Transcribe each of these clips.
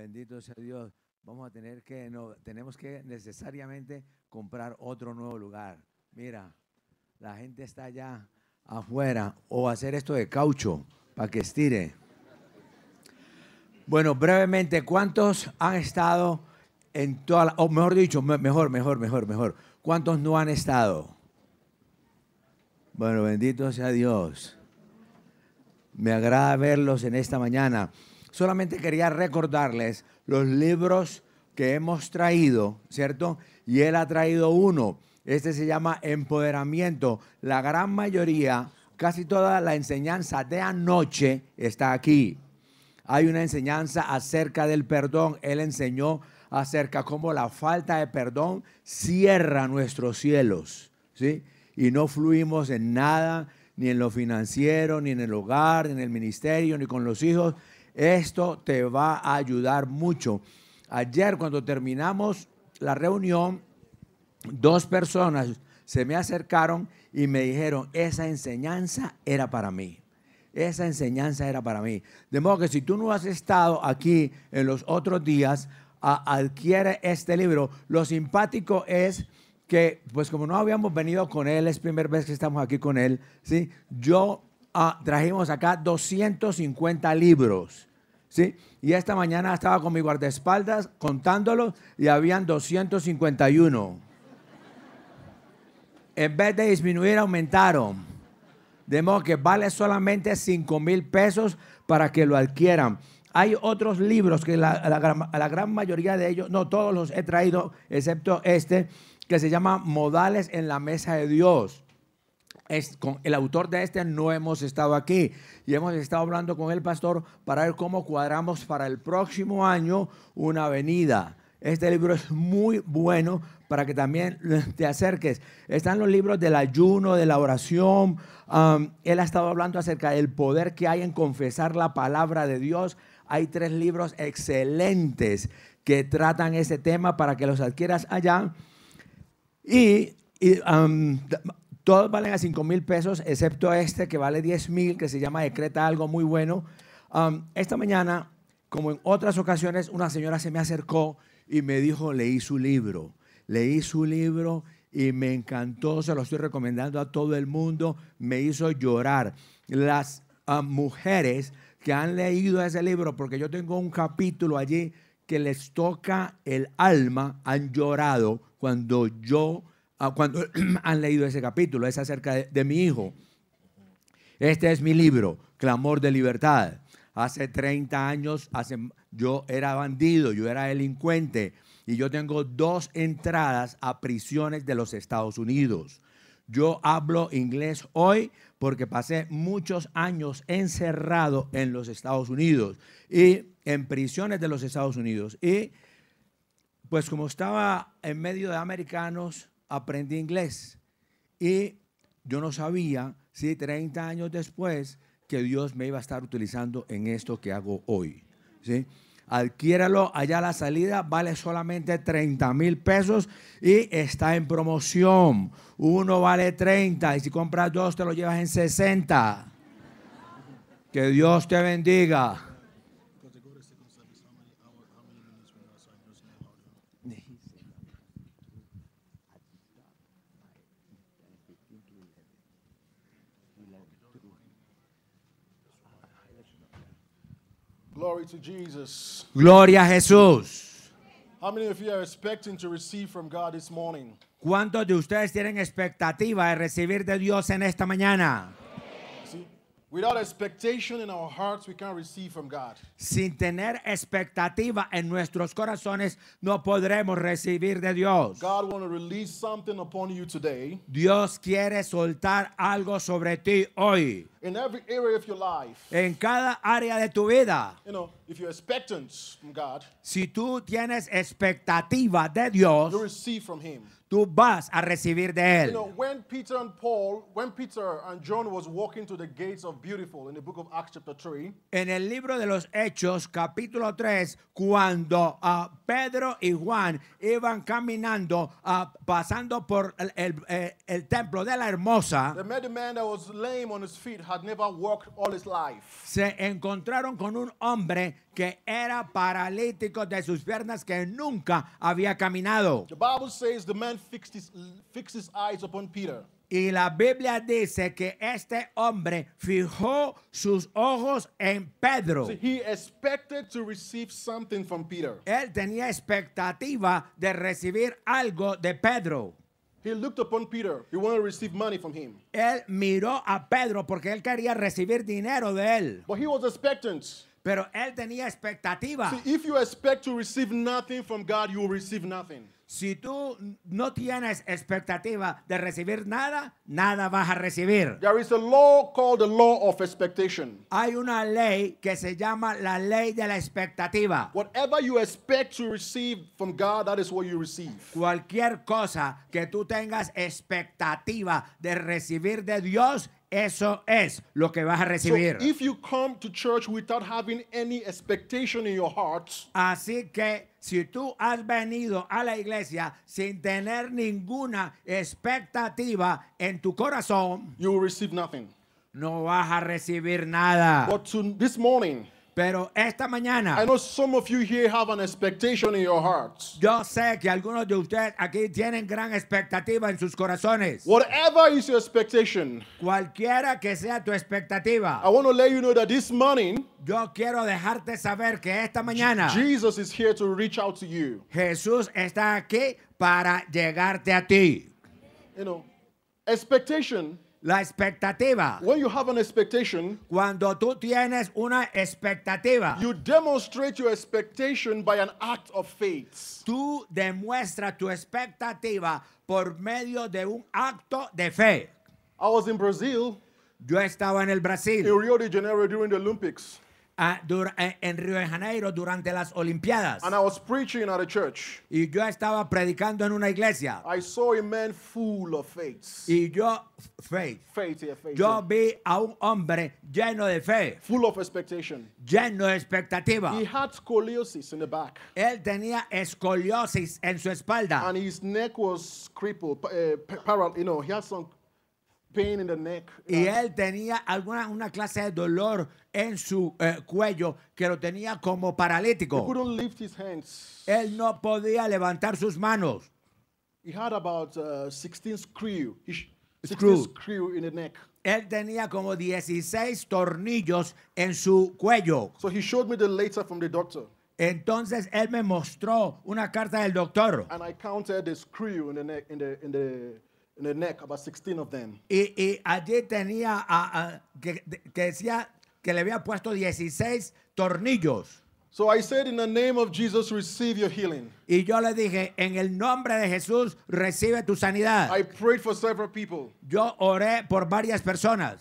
Bendito sea Dios. Vamos a tener que, no, tenemos que necesariamente comprar otro nuevo lugar. Mira, la gente está allá afuera o hacer esto de caucho para que estire. Bueno, brevemente, ¿cuántos han estado en toda la, o mejor dicho, mejor, mejor, mejor, mejor, ¿cuántos no han estado? Bueno, bendito sea Dios. Me agrada verlos en esta mañana solamente quería recordarles los libros que hemos traído, ¿cierto? Y él ha traído uno. Este se llama Empoderamiento. La gran mayoría, casi toda la enseñanza de anoche está aquí. Hay una enseñanza acerca del perdón. Él enseñó acerca cómo la falta de perdón cierra nuestros cielos, ¿sí? Y no fluimos en nada, ni en lo financiero, ni en el hogar, ni en el ministerio, ni con los hijos, esto te va a ayudar mucho. Ayer cuando terminamos la reunión, dos personas se me acercaron y me dijeron, esa enseñanza era para mí. Esa enseñanza era para mí. De modo que si tú no has estado aquí en los otros días, adquiere este libro. Lo simpático es que, pues como no habíamos venido con él, es primera vez que estamos aquí con él, ¿sí? Yo Ah, trajimos acá 250 libros. Y esta mañana estaba con mi guardaespaldas contándolos y habían 251. En vez de disminuir, aumentaron. De modo que vale solamente 5 mil pesos para que lo adquieran. Hay otros libros que la, gran mayoría de ellos, no todos los he traído, excepto este, que se llama Modales en la Mesa de Dios con el autor de este no hemos estado aquí y hemos estado hablando con el pastor para ver cómo cuadramos para el próximo año una venida. Este libro es muy bueno para que también te acerques. Están los libros del ayuno, de la oración. él ha estado hablando acerca del poder que hay en confesar la palabra de Dios. Hay tres libros excelentes que tratan ese tema para que los adquieras allá. Y, todos valen a 5 mil pesos, excepto este que vale 10 mil, que se llama Decreta Algo Muy Bueno. Um, esta mañana, como en otras ocasiones, una señora se me acercó y me dijo, leí su libro, leí su libro y me encantó, se lo estoy recomendando a todo el mundo, me hizo llorar. Las um, mujeres que han leído ese libro, porque yo tengo un capítulo allí que les toca el alma, han llorado cuando yo Ah, cuando han leído ese capítulo, es acerca de, mi hijo. Este es mi libro, Clamor de Libertad. Hace 30 años hace, yo era bandido, yo era delincuente y yo tengo dos entradas a prisiones de los Estados Unidos. Yo hablo inglés hoy porque pasé muchos años encerrado en los Estados Unidos y en prisiones de los Estados Unidos. Y pues como estaba en medio de americanos, aprendí inglés. Y yo no sabía si 30 años después que Dios me iba a estar utilizando en esto que hago hoy. ¿sí? Adquiéralo allá a la salida, vale solamente 30 mil pesos y está en promoción. Uno vale 30 y si compras dos te lo llevas en 60. Que Dios te bendiga. Gloria a Jesús. How ¿Cuántos de ustedes tienen expectativa de recibir de Dios en esta mañana? Sin tener expectativa en nuestros corazones no podremos recibir de Dios. Dios quiere soltar algo sobre ti hoy in every area of your life. En cada área de tu vida. You know, if you expectant from God, si tú tienes expectativa de Dios, you receive from him. Tú vas a recibir de él. You know, when Peter and Paul, when Peter and John was walking to the gates of beautiful in the book of Acts chapter 3. En el libro de los Hechos, capítulo 3, cuando uh, Pedro y Juan iban caminando uh, pasando por el, eh, el, templo de la hermosa. the man that was lame on his feet se encontraron con un hombre que era paralítico de sus piernas que nunca había caminado. Y la Biblia dice que este hombre fijó sus ojos en Pedro. Él tenía expectativa de recibir algo de Pedro. He looked upon Peter. He wanted to receive money from him. Él miró a Pedro porque él quería recibir dinero de él. But he was expectant. Pero él tenía expectativa. if you expect to receive nothing from God, you will receive nothing. Si tú no tienes expectativa de recibir nada, nada vas a recibir. There is a law called the law of expectation. Hay una ley que se llama la ley de la expectativa. Whatever you expect to receive from God, that is what you receive. Cualquier cosa que tú tengas expectativa de recibir de Dios, eso es lo que vas a recibir. así que si tú has venido a la iglesia sin tener ninguna expectativa en tu corazón, you receive nothing. No vas a recibir nada. But this morning, pero esta mañana, yo sé que algunos de ustedes aquí tienen gran expectativa en sus corazones. Cualquiera que sea tu expectativa, yo quiero dejarte saber que esta mañana Jesús está aquí para llegarte a ti. You La expectativa. When you have an expectation, cuando tú tienes una expectativa, you demonstrate your expectation by an act of faith. Tú demuestras tu expectativa por medio de un acto de fe. I was in Brazil. Yo estaba en el Brasil. In Rio de Janeiro during the Olympics. a, en Río de Janeiro durante las Olimpiadas. And I was preaching at a church. Y yo estaba predicando en una iglesia. I saw a man full of faith. Y yo faith. Faith, yeah, faith. Yo yeah. vi a un hombre lleno de fe. Full of expectation. Lleno de expectativa. He had scoliosis in the back. Él tenía escoliosis en su espalda. And his neck was crippled, uh, you know, he had some Pain in the neck. Y él tenía alguna una clase de dolor en su eh, cuello que lo tenía como paralítico. He couldn't lift his hands. Él no podía levantar sus manos. He had about uh, 16 screw. He 16 screw in the neck. Él tenía como 16 tornillos en su cuello. So he showed me the letter from the doctor. Entonces él me mostró una carta del doctor. And I counted the screw in the neck in the in the y, allí tenía que, decía que le había puesto 16 tornillos. Y yo le dije, en el nombre de Jesús, recibe tu sanidad. Yo oré por varias personas.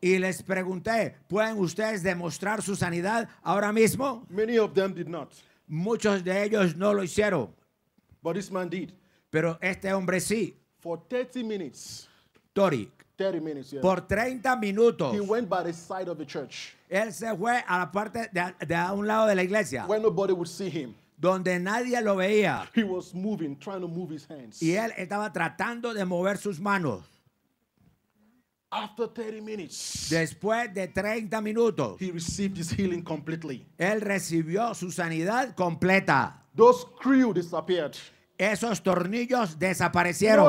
Y les pregunté, ¿pueden ustedes demostrar su sanidad ahora mismo? Muchos de ellos no lo hicieron. But this did. Pero este hombre sí. For 30 minutes. Tori. 30 minutes, yeah. Por 30 minutos. He went by the side of the church. Él se fue a la parte de, de a un lado de la iglesia. Where nobody would see him. Donde nadie lo veía. He was moving, trying to move his hands. Y él estaba tratando de mover sus manos. After 30 minutes, Después de 30 minutos, he received his healing completely. Él recibió su sanidad completa. Those crew disappeared. Esos tornillos desaparecieron.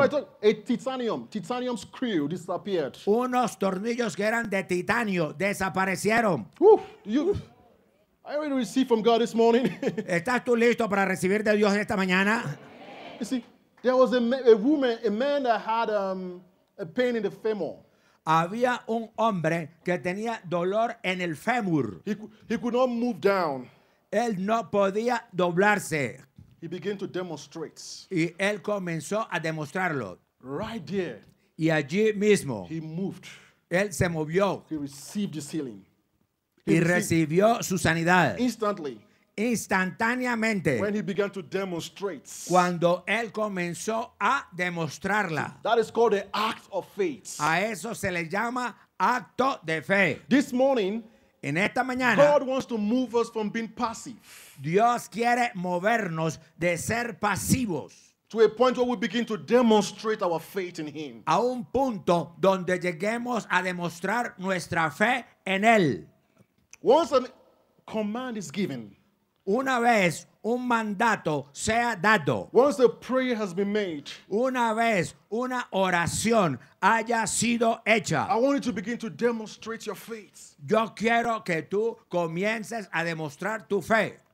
Unos tornillos que eran de titanio desaparecieron. ¿Estás tú listo para recibir de Dios esta mañana? Había un hombre que tenía dolor en el fémur. Él no podía doblarse. He began to demonstrate. Y él comenzó a demostrarlo. Right there. Y allí mismo. He moved. Él se movió. He received his healing. He y recibió su sanidad. Instantly. Instantáneamente. When he began to demonstrate. Cuando él comenzó a demostrarla. That is called the act of faith. A eso se le llama acto de fe. This morning. En esta mañana. God wants to move us from being passive. Dios quiere movernos de ser pasivos. a un punto donde lleguemos a demostrar nuestra fe en él. Once a command is given. Una vez un mandato sea dado. Once prayer has been made, una vez una oración haya sido hecha. I want you to begin to demonstrate your faith. Yo quiero que tú comiences a demostrar tu fe.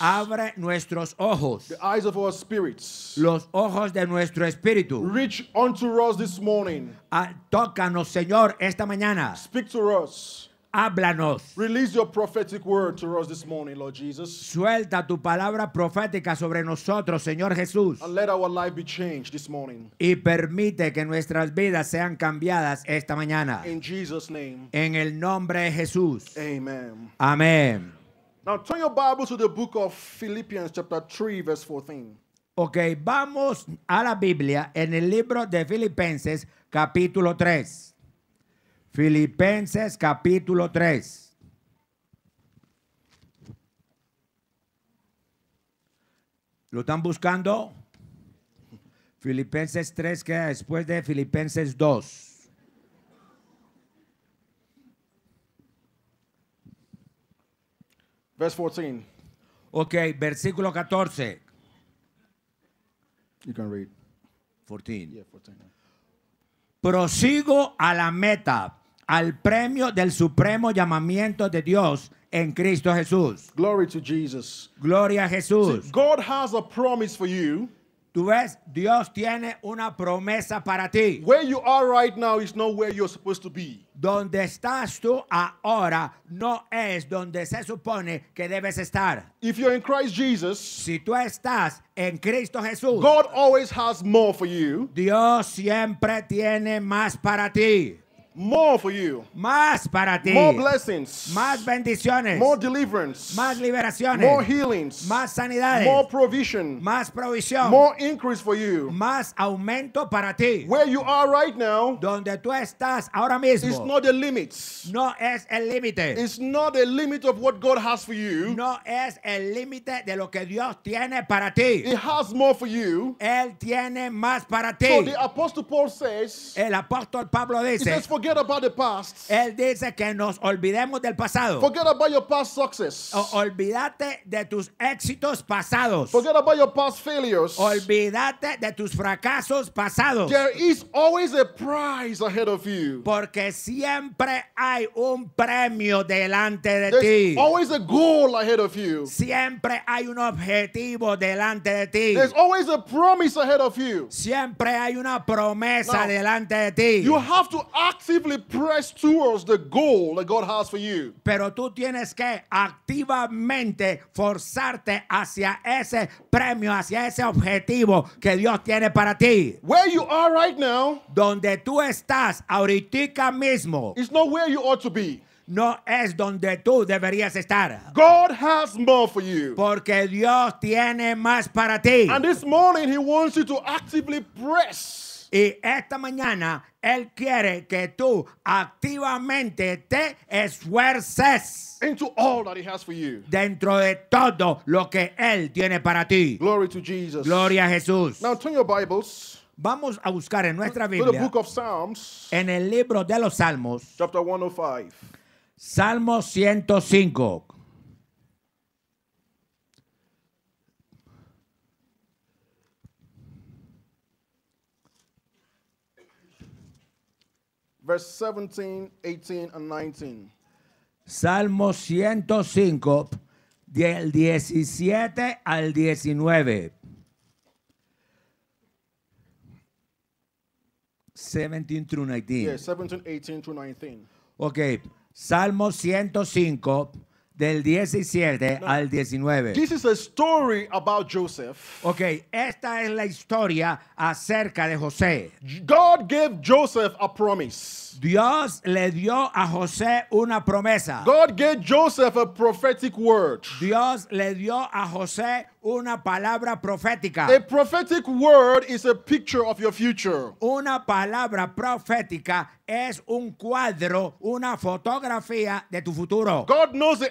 Abre nuestros ojos. Los ojos de nuestro espíritu. Reach unto us this morning. Ah, tócanos, Señor, esta mañana. Speak to us. Háblanos. Release your prophetic word to us this morning, Lord Jesus. Suelta tu palabra profética sobre nosotros, Señor Jesús. And let our life be changed this morning. Y permite que nuestras vidas sean cambiadas esta mañana. In Jesus name. En el nombre de Jesús. Amen. Amén. Now turn your Bible to the book of Philippians chapter 3 verse 14. Ok, vamos a la Biblia en el libro de Filipenses capítulo 3. Filipenses capítulo 3. ¿Lo están buscando? Filipenses 3 queda después de Filipenses 2. Verse 14. Ok, versículo 14. You can read. 14. Yeah, 14. Prosigo a la meta, al premio del supremo llamamiento de Dios en Cristo Jesús. Glory to Jesus. Gloria a Jesús. God has a promise for you. Tú ves, Dios tiene una promesa para ti. Donde estás tú ahora no es donde se supone que debes estar. si tú estás en Cristo Jesús, Dios siempre tiene más para ti. More for you. Más para ti. More blessings. Más bendiciones. More deliverance. Más liberaciones. More healings. Más sanidades. More provision. Más provisión. More increase for you. Más aumento para ti. Where you are right now. Donde tú estás ahora mismo. It's not the limits. No es el límite. It's not the limit of what God has for you. No es el límite de lo que Dios tiene para ti. He has more for you. Él tiene más para ti. So the apostle Paul says. El apóstol Pablo dice. He says, forget about the past. Él dice que nos olvidemos del pasado. Forget about your past success. O, olvídate de tus éxitos pasados. Forget about your past failures. Olvídate de tus fracasos pasados. There is always a prize ahead of you. Porque siempre hay un premio delante de There's ti. Always a goal ahead of you. Siempre hay un objetivo delante de ti. There's always a promise ahead of you. Siempre hay una promesa Now, delante de ti. You have to act actively press towards the goal that God has for you. Pero tú tienes que activamente forzarte hacia ese premio, hacia ese objetivo que Dios tiene para ti. Where you are right now, donde tú estás ahorita mismo, it's not where you ought to be. No es donde tú deberías estar. God has more for you. Porque Dios tiene más para ti. And this morning he wants you to actively press Y esta mañana Él quiere que tú activamente te esfuerces. Into Dentro de todo lo que Él tiene para ti. Gloria a Jesús. Vamos a buscar en nuestra Biblia. en el libro de los Salmos. Chapter 105. Salmo 105. verse 17, 18 and 19. Salmo 105 del 17 al 19. 17 through 19. Yeah, 17, 18 through 19. Okay. Salmo 105 del 17 al 19. story about Joseph. Ok, esta es la historia acerca de José. God Joseph a promise. Dios le dio a José una promesa. Joseph a word. Dios le dio a José una palabra profética. word picture your future. Una palabra profética es un cuadro, una fotografía de tu futuro. God knows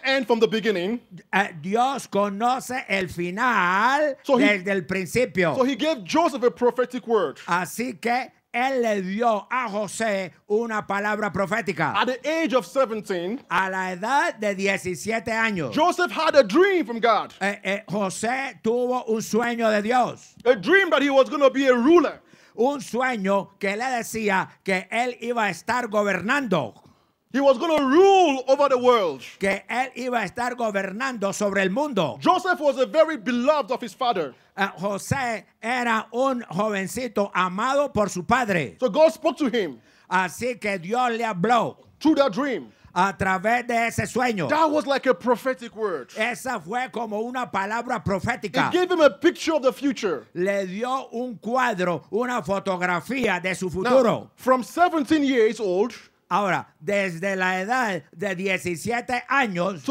eh, Dios conoce el final desde el principio. Así que él le dio a José una palabra profética. a la edad de 17 años, Joseph eh, eh, José tuvo un sueño de Dios. Un sueño que le decía que él iba a estar gobernando. He was going to rule over the world. Que él iba a estar gobernando sobre el mundo. Joseph was a very beloved of his father. Uh, José era un jovencito amado por su padre. So God spoke to him. Así que Dios le habló. Through that dream. A través de ese sueño. That was like a prophetic word. Esa fue como una palabra profética. It gave him a picture of the future. Le dio un cuadro, una fotografía de su futuro. Now, from 17 years old. Ahora, desde la edad de 17 años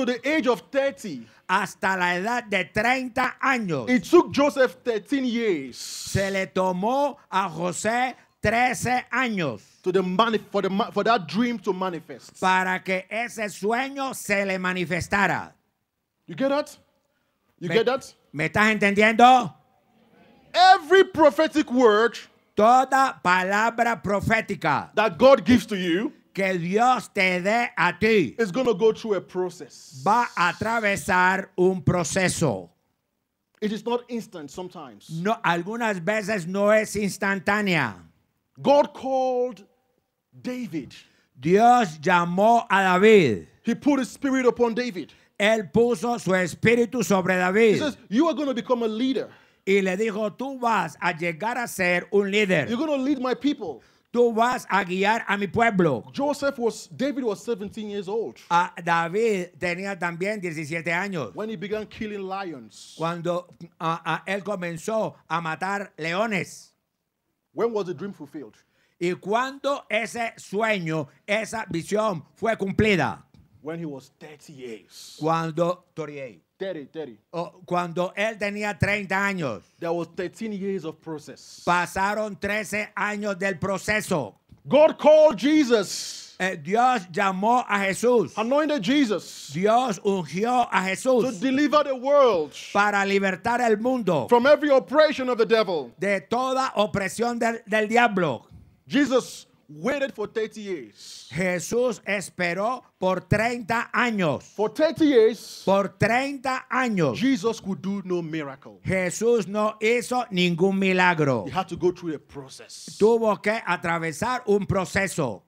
hasta la edad de 30 años, se le tomó a José 13 años para que ese sueño se le manifestara. me, estás entendiendo? Every prophetic word Toda palabra profética that God gives to you que Dios te dé a ti is going to go through a process. va a atravesar un proceso. It is not instant sometimes. No, algunas veces no es instantánea. God called David. Dios llamó a David. He put his spirit upon David. Él puso su espíritu sobre David. He says, you are going to become a leader. Y le dijo, tú vas a llegar a ser un líder. You're going to lead my people tú vas a guiar a mi pueblo. Joseph was David was 17 years old. Ah, David tenía también 17 años. When he began killing lions. Cuando ah, ah, él comenzó a matar leones. When was the dream fulfilled? ¿Y cuando ese sueño, esa visión fue cumplida? When he was 30 years. Cuando 38. 30, 30. Oh, cuando él tenía 30 años. There was 13 years of process. Pasaron 13 años del proceso. God called Jesus. Eh, Dios llamó a Jesús. Anointed Jesus. Dios ungió a Jesús. To deliver the world. Para libertar el mundo. From every oppression of the devil. De toda opresión del, del diablo. Jesus waited for 30 years. Jesús esperó por 30 años. For 30 years, por 30 años. Jesus could do no miracle. Jesús no hizo ningún milagro. He had to go through a process. Tuvo que atravesar un proceso.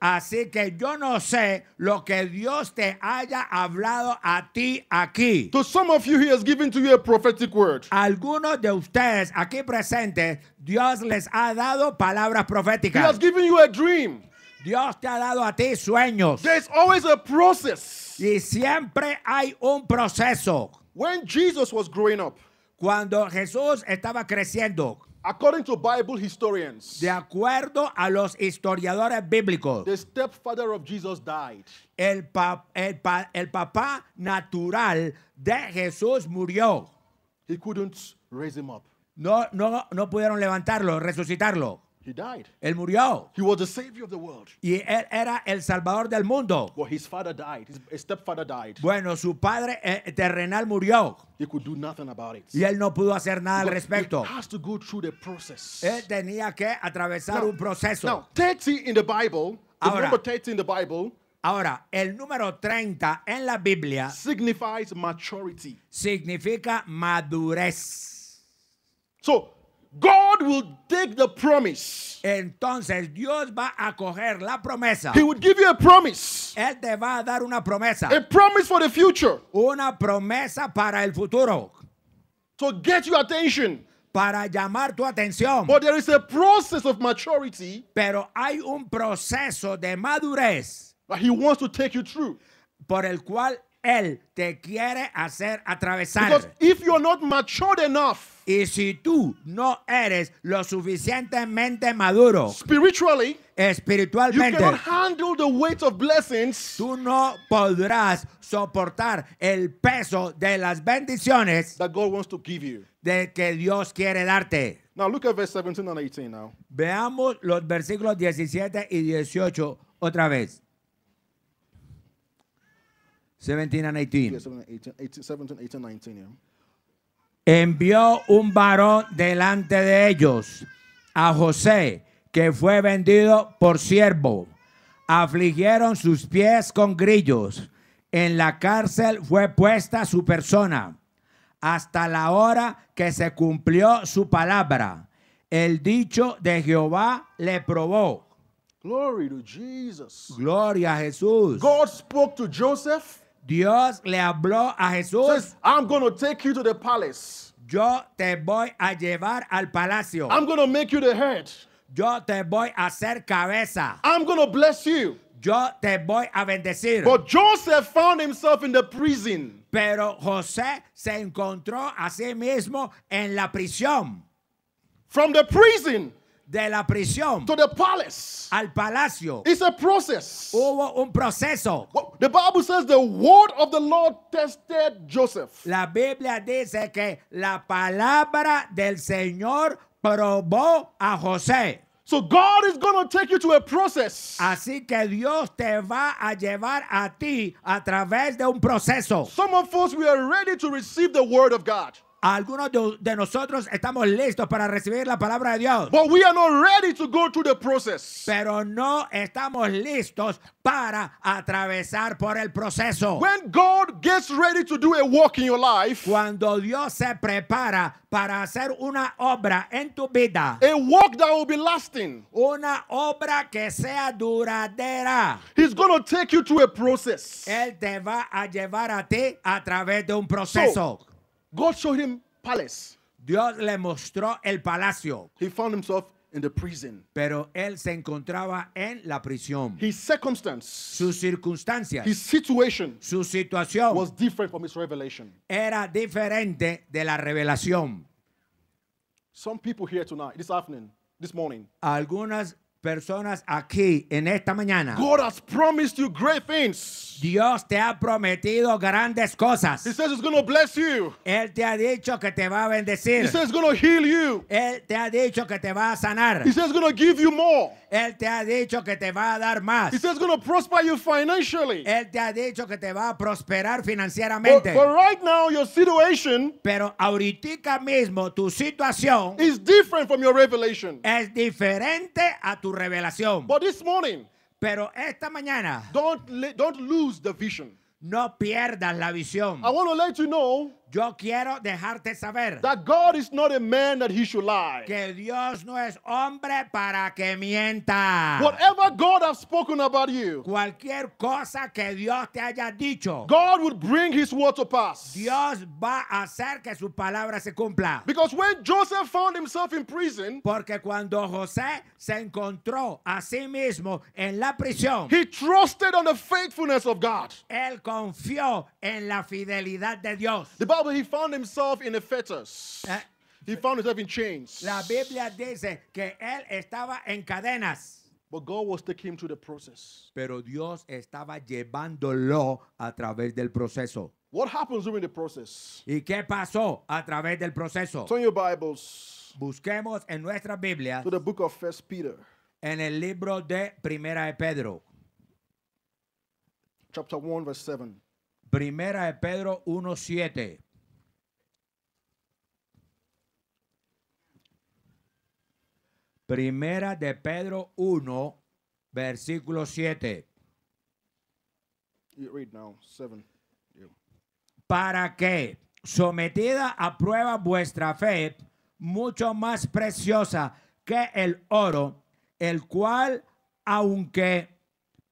Así que yo no sé lo que Dios te haya hablado a ti aquí. To some of you, has given to you a prophetic word. Algunos de ustedes aquí presentes, Dios les ha dado palabras proféticas. you a dream. Dios te ha dado a ti sueños. always a process. Y siempre hay un proceso. When Jesus was growing up. Cuando Jesús estaba creciendo de acuerdo a los historiadores bíblicos, El, papá natural de Jesús murió. No, no, no pudieron levantarlo, resucitarlo. He died. Él murió. He was the savior of the world. Y él era el salvador del mundo. Well, his father died. His stepfather died. Bueno, su padre eh, terrenal murió. He could do nothing about it. Y él no pudo hacer nada But al respecto. He has to go through the process. Él tenía que atravesar now, un proceso. Now, 30 in the Bible, ahora, the number 30 in the Bible, Ahora, el número 30 en la Biblia signifies maturity. Significa madurez. So, God will take the promise. Entonces Dios va a coger la promesa. He would give you a promise. Él te va a dar una promesa. A promise for the future. Una promesa para el futuro. To get your attention. Para llamar tu atención. But there is a process of maturity. Pero hay un proceso de madurez. That he wants to take you through. Por el cual Él te quiere hacer atravesar. y si tú no eres lo suficientemente maduro espiritualmente, tú no podrás soportar el peso de las bendiciones de que Dios quiere darte. Now look at verse 17 and 18 now. Veamos los versículos 17 y 18 otra vez. 17 and 18. 17, 18, 19, Envió un varón delante de ellos a José, que fue vendido por siervo. Afligieron sus pies con grillos. En la cárcel fue puesta su persona hasta la hora que se cumplió su palabra. El dicho de Jehová le probó. Glory to Jesus. Gloria a Jesús. God spoke to Joseph. Dios le habló a Jesús. I'm going to take you to the palace. Yo te voy a llevar al palacio. I'm going to make you the head. Yo te voy a hacer cabeza. I'm going to bless you. Yo te voy a bendecir. But Joseph found himself in the prison. Pero José se encontró a sí mismo en la prisión. From the prison. de la prisión to the palace. al palacio. It's a process. Hubo un proceso. Well, the Bible says the word of the Lord tested Joseph. La Biblia dice que la palabra del Señor probó a José. So God is going to take you to a process. Así que Dios te va a llevar a ti a través de un proceso. Some of us we are ready to receive the word of God. Algunos de, nosotros estamos listos para recibir la palabra de Dios. Pero no estamos listos para atravesar por el proceso. cuando Dios se prepara para hacer una obra en tu vida, una obra que sea duradera, Él te va a llevar a ti a través de un proceso. God showed him palace. Dios le mostró el palacio. He found himself in the prison. Pero él se encontraba en la prisión. His circumstance, sus circunstancias, his situation, su situación was different from his revelation. Era diferente de la revelación. Some people here tonight, this afternoon, this morning. Algunas personas aquí en esta mañana. Dios te ha prometido grandes cosas. Él te ha dicho que te va a bendecir. Él te ha dicho que te va a sanar. Él te ha dicho que te va a dar más. Él te ha dicho que te va a prosperar financieramente. Pero ahorita mismo tu situación Es diferente a tu tu revelación. But this morning, Pero esta mañana don't, don't lose the vision. no pierdas la visión. I want to let you know yo quiero dejarte saber Que Dios no es hombre para que mienta. Whatever God spoken about you, cualquier cosa que Dios te haya dicho, God bring his word to pass. Dios va a hacer que su palabra se cumpla. Because when Joseph found himself in prison, porque cuando José se encontró a sí mismo en la prisión, he trusted on the faithfulness of God. Él confió en la fidelidad de Dios. Bible, he found himself in a fetus. Eh? He found himself in chains. La Biblia dice que él estaba en cadenas. But God was taking him through the process. Pero Dios estaba llevándolo a través del proceso. What happens during the process? ¿Y qué pasó a través del proceso? Turn your Bibles. Busquemos en nuestra Biblia. To the book of First Peter. En el libro de Primera de Pedro. Chapter 1 verse 7. Primera de Pedro 1:7. Primera de Pedro 1, versículo 7. Read now, Para que, sometida a prueba vuestra fe, mucho más preciosa que el oro, el cual, aunque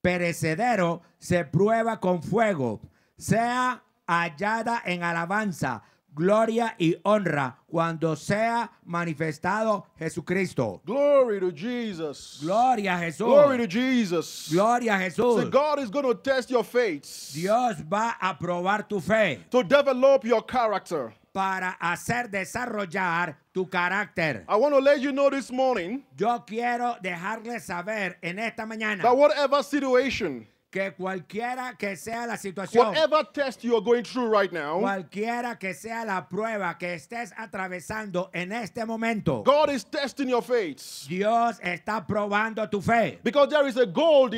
perecedero, se prueba con fuego, sea hallada en alabanza, gloria y honra cuando sea manifestado Jesucristo. Glory to Jesus. Gloria a Jesús. Glory to Jesus. Gloria a Jesús. God is going to test your faith. Dios va a probar tu fe. To develop your character. Para hacer desarrollar tu carácter. I want to let you know this morning. Yo quiero dejarles saber en esta mañana. That whatever situation que cualquiera que sea la situación, cualquiera que sea la prueba que estés atravesando en este momento, Dios está probando tu fe. Because gold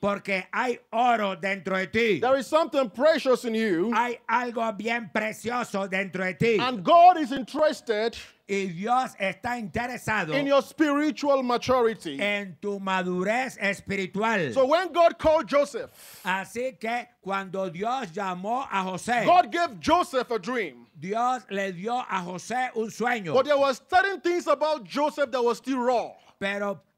Porque hay oro dentro de ti. There is something precious in you. Hay algo bien precioso dentro de ti. And God is interested Y Dios está interesado in your spiritual maturity. en tu madurez espiritual. So when God called Joseph, Así que cuando Dios llamó a José, God gave Joseph a dream. Dios le dio a José un sueño. But there was certain things about Joseph that was still raw. Pero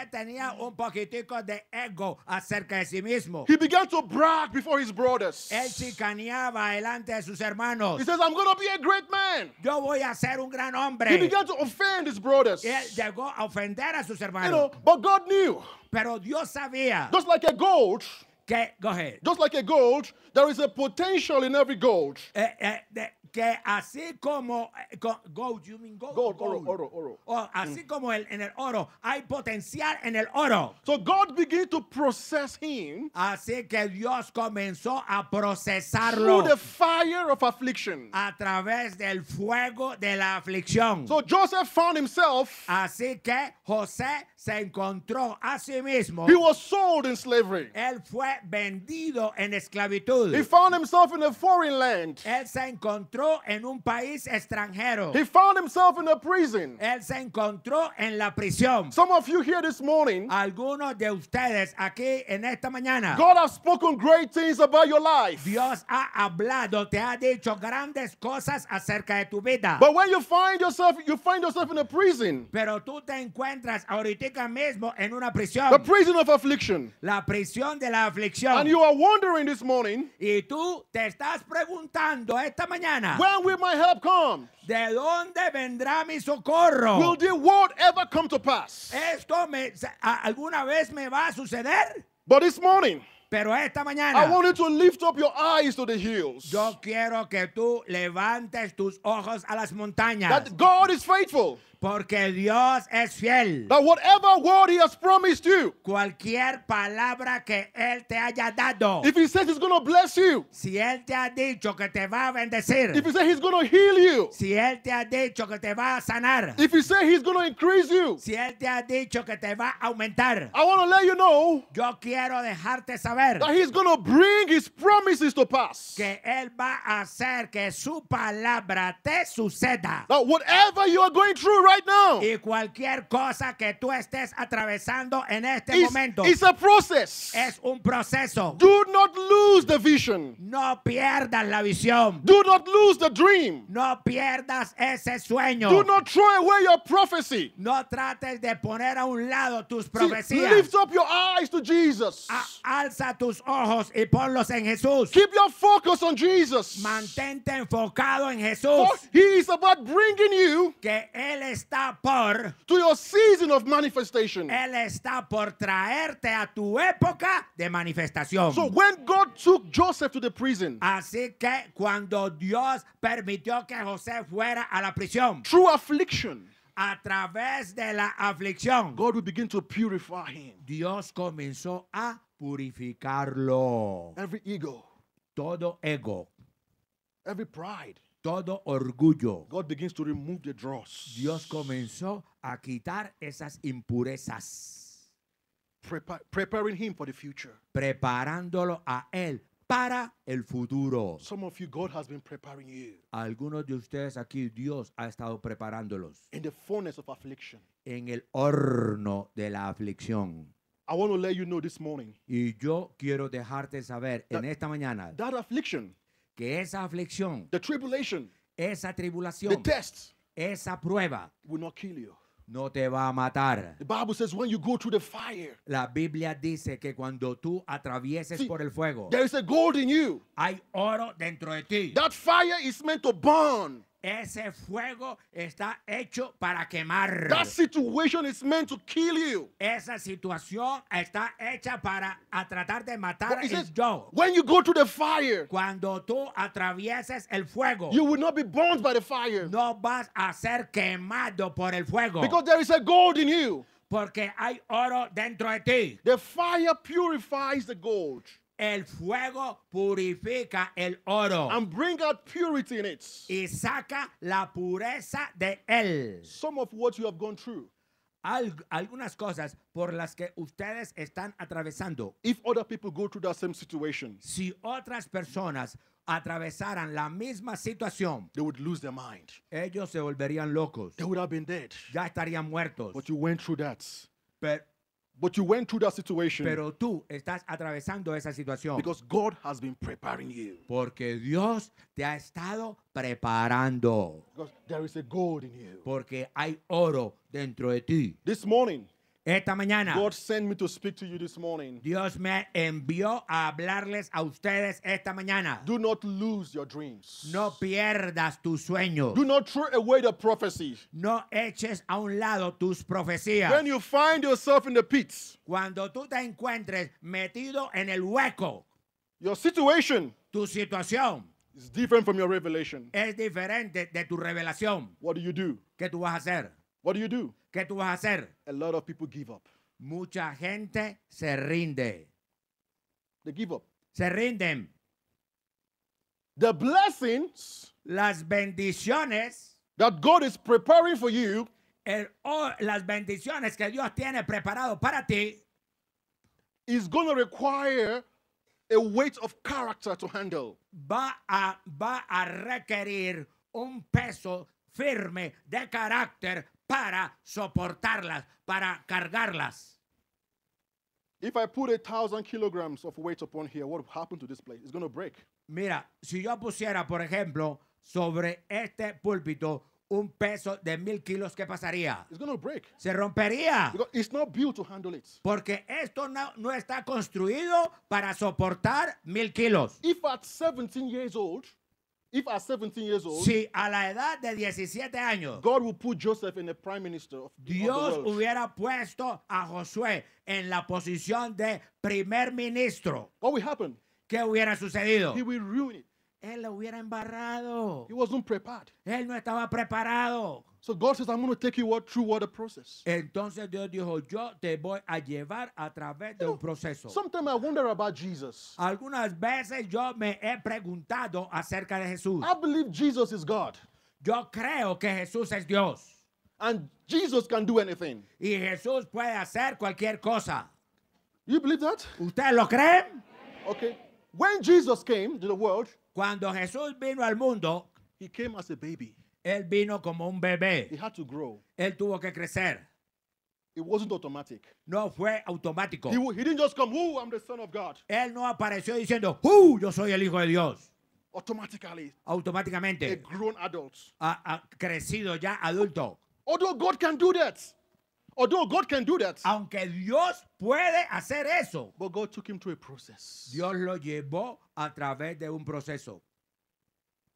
se tenía un poquitico de ego acerca de sí mismo. He began to brag before his brothers. Él chicaneaba delante de sus hermanos. He says, I'm going to be a great man. Yo voy a ser un gran hombre. He began to offend his brothers. Él llegó a ofender a sus hermanos. You know, but God knew. Pero Dios sabía. Just like a goat. Que, go ahead. Just like a gold, there is a potential in every gold. Eh, eh, de, que así como eh, gold, you mean gold? Gold, gold. oro, oro, oro. Oh, así mm. como el, en el oro, hay potencial en el oro. So God began to process him. Así que Dios comenzó a procesarlo. Through the fire of affliction. A través del fuego de la aflicción. So Joseph found himself. Así que José se encontró a sí mismo. He was sold in slavery. Él fue vendido en esclavitud. He found himself in a foreign land. Él se encontró en un país extranjero. He found himself in a prison. Él se encontró en la prisión. Some of you here this morning. Algunos de ustedes aquí en esta mañana. God has spoken great things about your life. Dios ha hablado, te ha dicho grandes cosas acerca de tu vida. But when you find yourself, you find yourself in a prison. Pero tú te encuentras ahorita significa mismo en una prisión. The prison of affliction. La prisión de la aflicción. And you are wondering this morning. Y tú te estás preguntando esta mañana. When will my help come? ¿De dónde vendrá mi socorro? Will the word ever come to pass? Esto me, alguna vez me va a suceder. But this morning. Pero esta mañana, I want you to lift up your eyes to the hills. Yo quiero que tú levantes tus ojos a las montañas. That God is faithful. Porque Dios es fiel. Cualquier palabra que él te haya dado. Si él te ha dicho que te va a bendecir. Si él te ha dicho que te va a sanar. Si él te ha dicho que te va a aumentar. Yo quiero dejarte saber. Que él va a hacer que su palabra te suceda. whatever you are going through right now. Y cualquier cosa que tú estés atravesando en este it's, momento. It's a process. Es un proceso. Do not lose the vision. No pierdas la visión. Do not lose the dream. No pierdas ese sueño. Do not throw away your prophecy. No trates de poner a un lado tus profecías. See, lift up your eyes to Jesus. A alza tus ojos y ponlos en Jesús. Keep your focus on Jesus. Mantente enfocado en Jesús. For he is about bringing you. Que él está por. To your season of manifestation. Él está por traerte a tu época de manifestación. So when God took Joseph to the prison. Así que cuando Dios permitió que José fuera a la prisión. Through affliction. a través de la aflicción. God will begin to purify him. Dios comenzó a purificarlo. Every ego. Todo ego. Every pride. todo orgullo. Dios comenzó a quitar esas impurezas. Preparándolo a él para el futuro. Algunos de ustedes aquí Dios ha estado preparándolos. In En el horno de la aflicción. Y yo quiero dejarte saber en esta mañana. That affliction que esa aflicción, esa tribulación, esa prueba, no te va a matar. la Biblia dice que cuando tú atravieses por el fuego, hay oro dentro de ti. That fire is meant to burn. Ese fuego está hecho para quemar. That situation is meant to kill you. Esa situación está hecha para a tratar de matar a yo. When you go to the fire, cuando tú atravieses el fuego, you will not be burned by the fire. No vas a ser quemado por el fuego. Because there is a gold in you. Porque hay oro dentro de ti. The fire purifies the gold. El fuego purifica el oro. And bring out purity in it. Y saca la pureza de él. Some of what you have gone through. algunas cosas por las que ustedes están atravesando. If other people go through that same situation. Si otras personas atravesaran la misma situación, they would lose their mind. ellos se volverían locos. They would have been dead. Ya estarían muertos. But you went through that. Pero But you went through that situation. Pero tú estás atravesando esa situación. Because God has been preparing you. Porque Dios te ha estado preparando. Because there is a gold in you. Porque hay oro dentro de ti. This morning. Esta mañana. God sent me to speak to you this morning. Dios me envió a hablarles a ustedes esta mañana. Do not lose your dreams. No pierdas tus sueños. Do not throw away the prophecies. No eches a un lado tus profecías. When you find yourself in the pits. Cuando tú te encuentres metido en el hueco. Your situation. Tu situación. Is different from your revelation. Es diferente de tu revelación. What do you do? ¿Qué tú vas a hacer? What do you do? ¿Qué tú vas a hacer? A lot of people give up. Mucha gente se rinde. They give up. Se rinden. The blessings las bendiciones that God is preparing for you el, oh, las bendiciones que Dios tiene preparado para ti is going to require a weight of character to handle. Va a, va a requerir un peso firme de carácter para soportarlas, para cargarlas. If I put a thousand kilograms of weight upon here, what will happen to this place? It's going to break. Mira, si yo pusiera, por ejemplo, sobre este púlpito un peso de mil kilos, ¿qué pasaría? It's going to break. Se rompería. It's not built to handle it. Porque esto no, no, está construido para soportar mil kilos. If at 17 years old, If at 17 years old, si a la edad de 17 años, God will put Joseph in the prime minister of, Dios of the hubiera puesto a Josué en la posición de primer ministro. What will happen? ¿Qué hubiera sucedido? He will ruin it. Él lo hubiera embarrado. He wasn't prepared. Él no estaba preparado. So God says, I'm going to take you through what a process. Entonces Dios dijo, yo te voy a llevar a través de un proceso. Sometimes I wonder about Jesus. Algunas veces yo me he preguntado acerca de Jesús. I believe Jesus is God. Yo creo que Jesús es Dios. And Jesus can do anything. Y Jesús puede hacer cualquier cosa. You believe that? ¿Usted lo cree? Okay. When Jesus came to the world, cuando Jesús vino al mundo, baby. Él vino como un bebé. Él tuvo que crecer. No fue automático. Él no apareció diciendo, yo soy el hijo de Dios. Automáticamente. ha crecido ya adulto. Although God can do that. Although God can do that, aunque Dios puede hacer eso, but God took him through a process. Dios lo llevó a través de un proceso.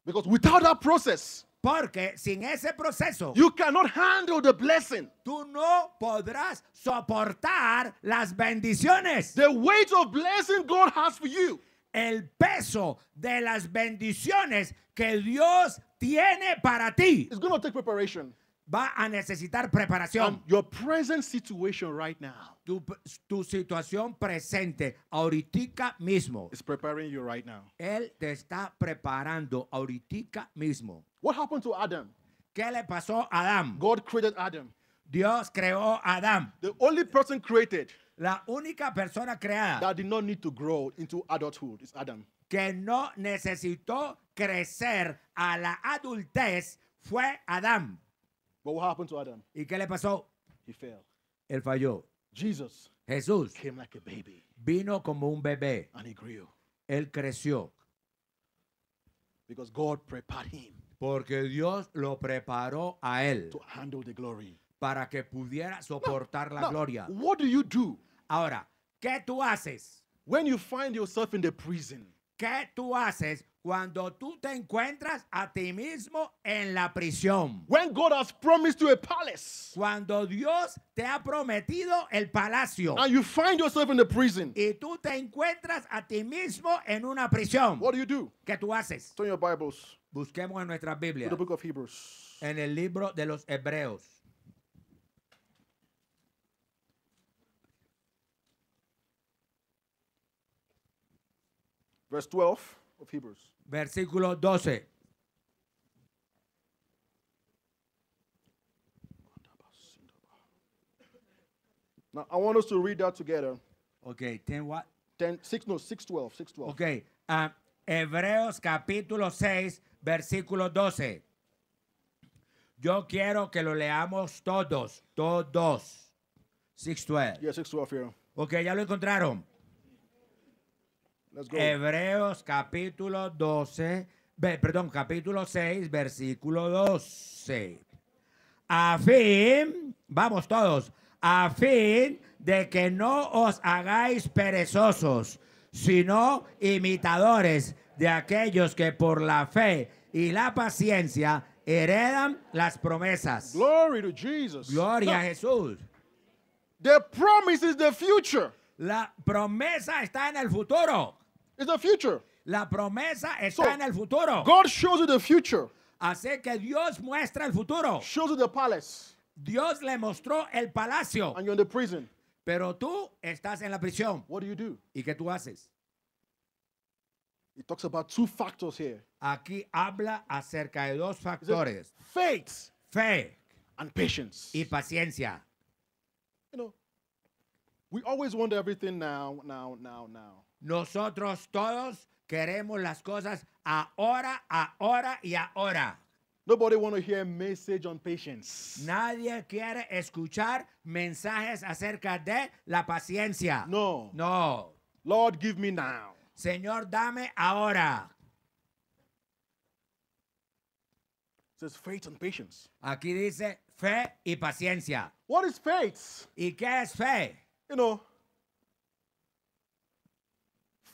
Because without that process, porque sin ese proceso, you cannot handle the blessing. Tú no podrás soportar las bendiciones. The weight of blessing God has for you. El peso de las bendiciones que Dios tiene para ti. It's going to take preparation. va a necesitar preparación. Um, your present situation right now. Tu, tu situación presente ahorita mismo. Is preparing you right now. Él te está preparando ahorita mismo. What happened to Adam? ¿Qué le pasó a Adam? God created Adam. Dios creó a Adam. The only person created. La única persona creada. That did not need to grow into adulthood is Adam. Que no necesitó crecer a la adultez fue Adam. But what happened to Adam? ¿Y qué le pasó? He failed. Él falló. Jesus Jesús came like a baby vino como un bebé. and he grew Él creció because God prepared him porque Dios lo preparó a él to handle the glory. para que pudiera soportar la Now, gloria. what do you do Ahora, ¿qué tú haces? when you find yourself in the prison? ¿Qué tú haces cuando tú te encuentras a ti mismo en la prisión. When God has promised you a palace. Cuando Dios te ha prometido el palacio. And you find yourself in the prison. Y tú te encuentras a ti mismo en una prisión. ¿Qué tú haces? your Bibles. Busquemos en nuestra Biblia. To the book of Hebrews. En el libro de los Hebreos. Verse 12 of Hebrews. Versículo 12. Now I want us to read that together. Okay, 10 what? 10, 6, no, 6, 12, 6, 12. Okay, uh, Hebreos capítulo 6, versículo 12. Yo quiero que lo leamos todos, todos. 6, 12. Yeah, 6, 12 here. Okay, ya lo encontraron. Hebreos capítulo 12, perdón, capítulo 6, versículo 12. A fin, vamos todos, a fin de que no os hagáis perezosos, sino imitadores de aquellos que por la fe y la paciencia heredan las promesas. Glory to Jesus. Gloria a Jesús. The promise is the future. La promesa está en el futuro. It's the future. La promesa está so, en el futuro. God shows you the future. Así que Dios muestra el futuro. Shows you the palace. Dios le mostró el palacio. And you're in the prison. Pero tú estás en la prisión. What do you do? ¿Y qué tú haces? It talks about two factors here. Aquí habla acerca de dos factores. Faith. Fe. And patience. Y paciencia. You know, we always want everything now, now, now, now. Nosotros todos queremos las cosas ahora, ahora y ahora. Nobody want to hear message on patience. Nadie quiere escuchar mensajes acerca de la paciencia. No. No. Lord, give me now. Señor, dame ahora. Aquí dice fe y paciencia. What is faith? ¿Y qué es fe? You know,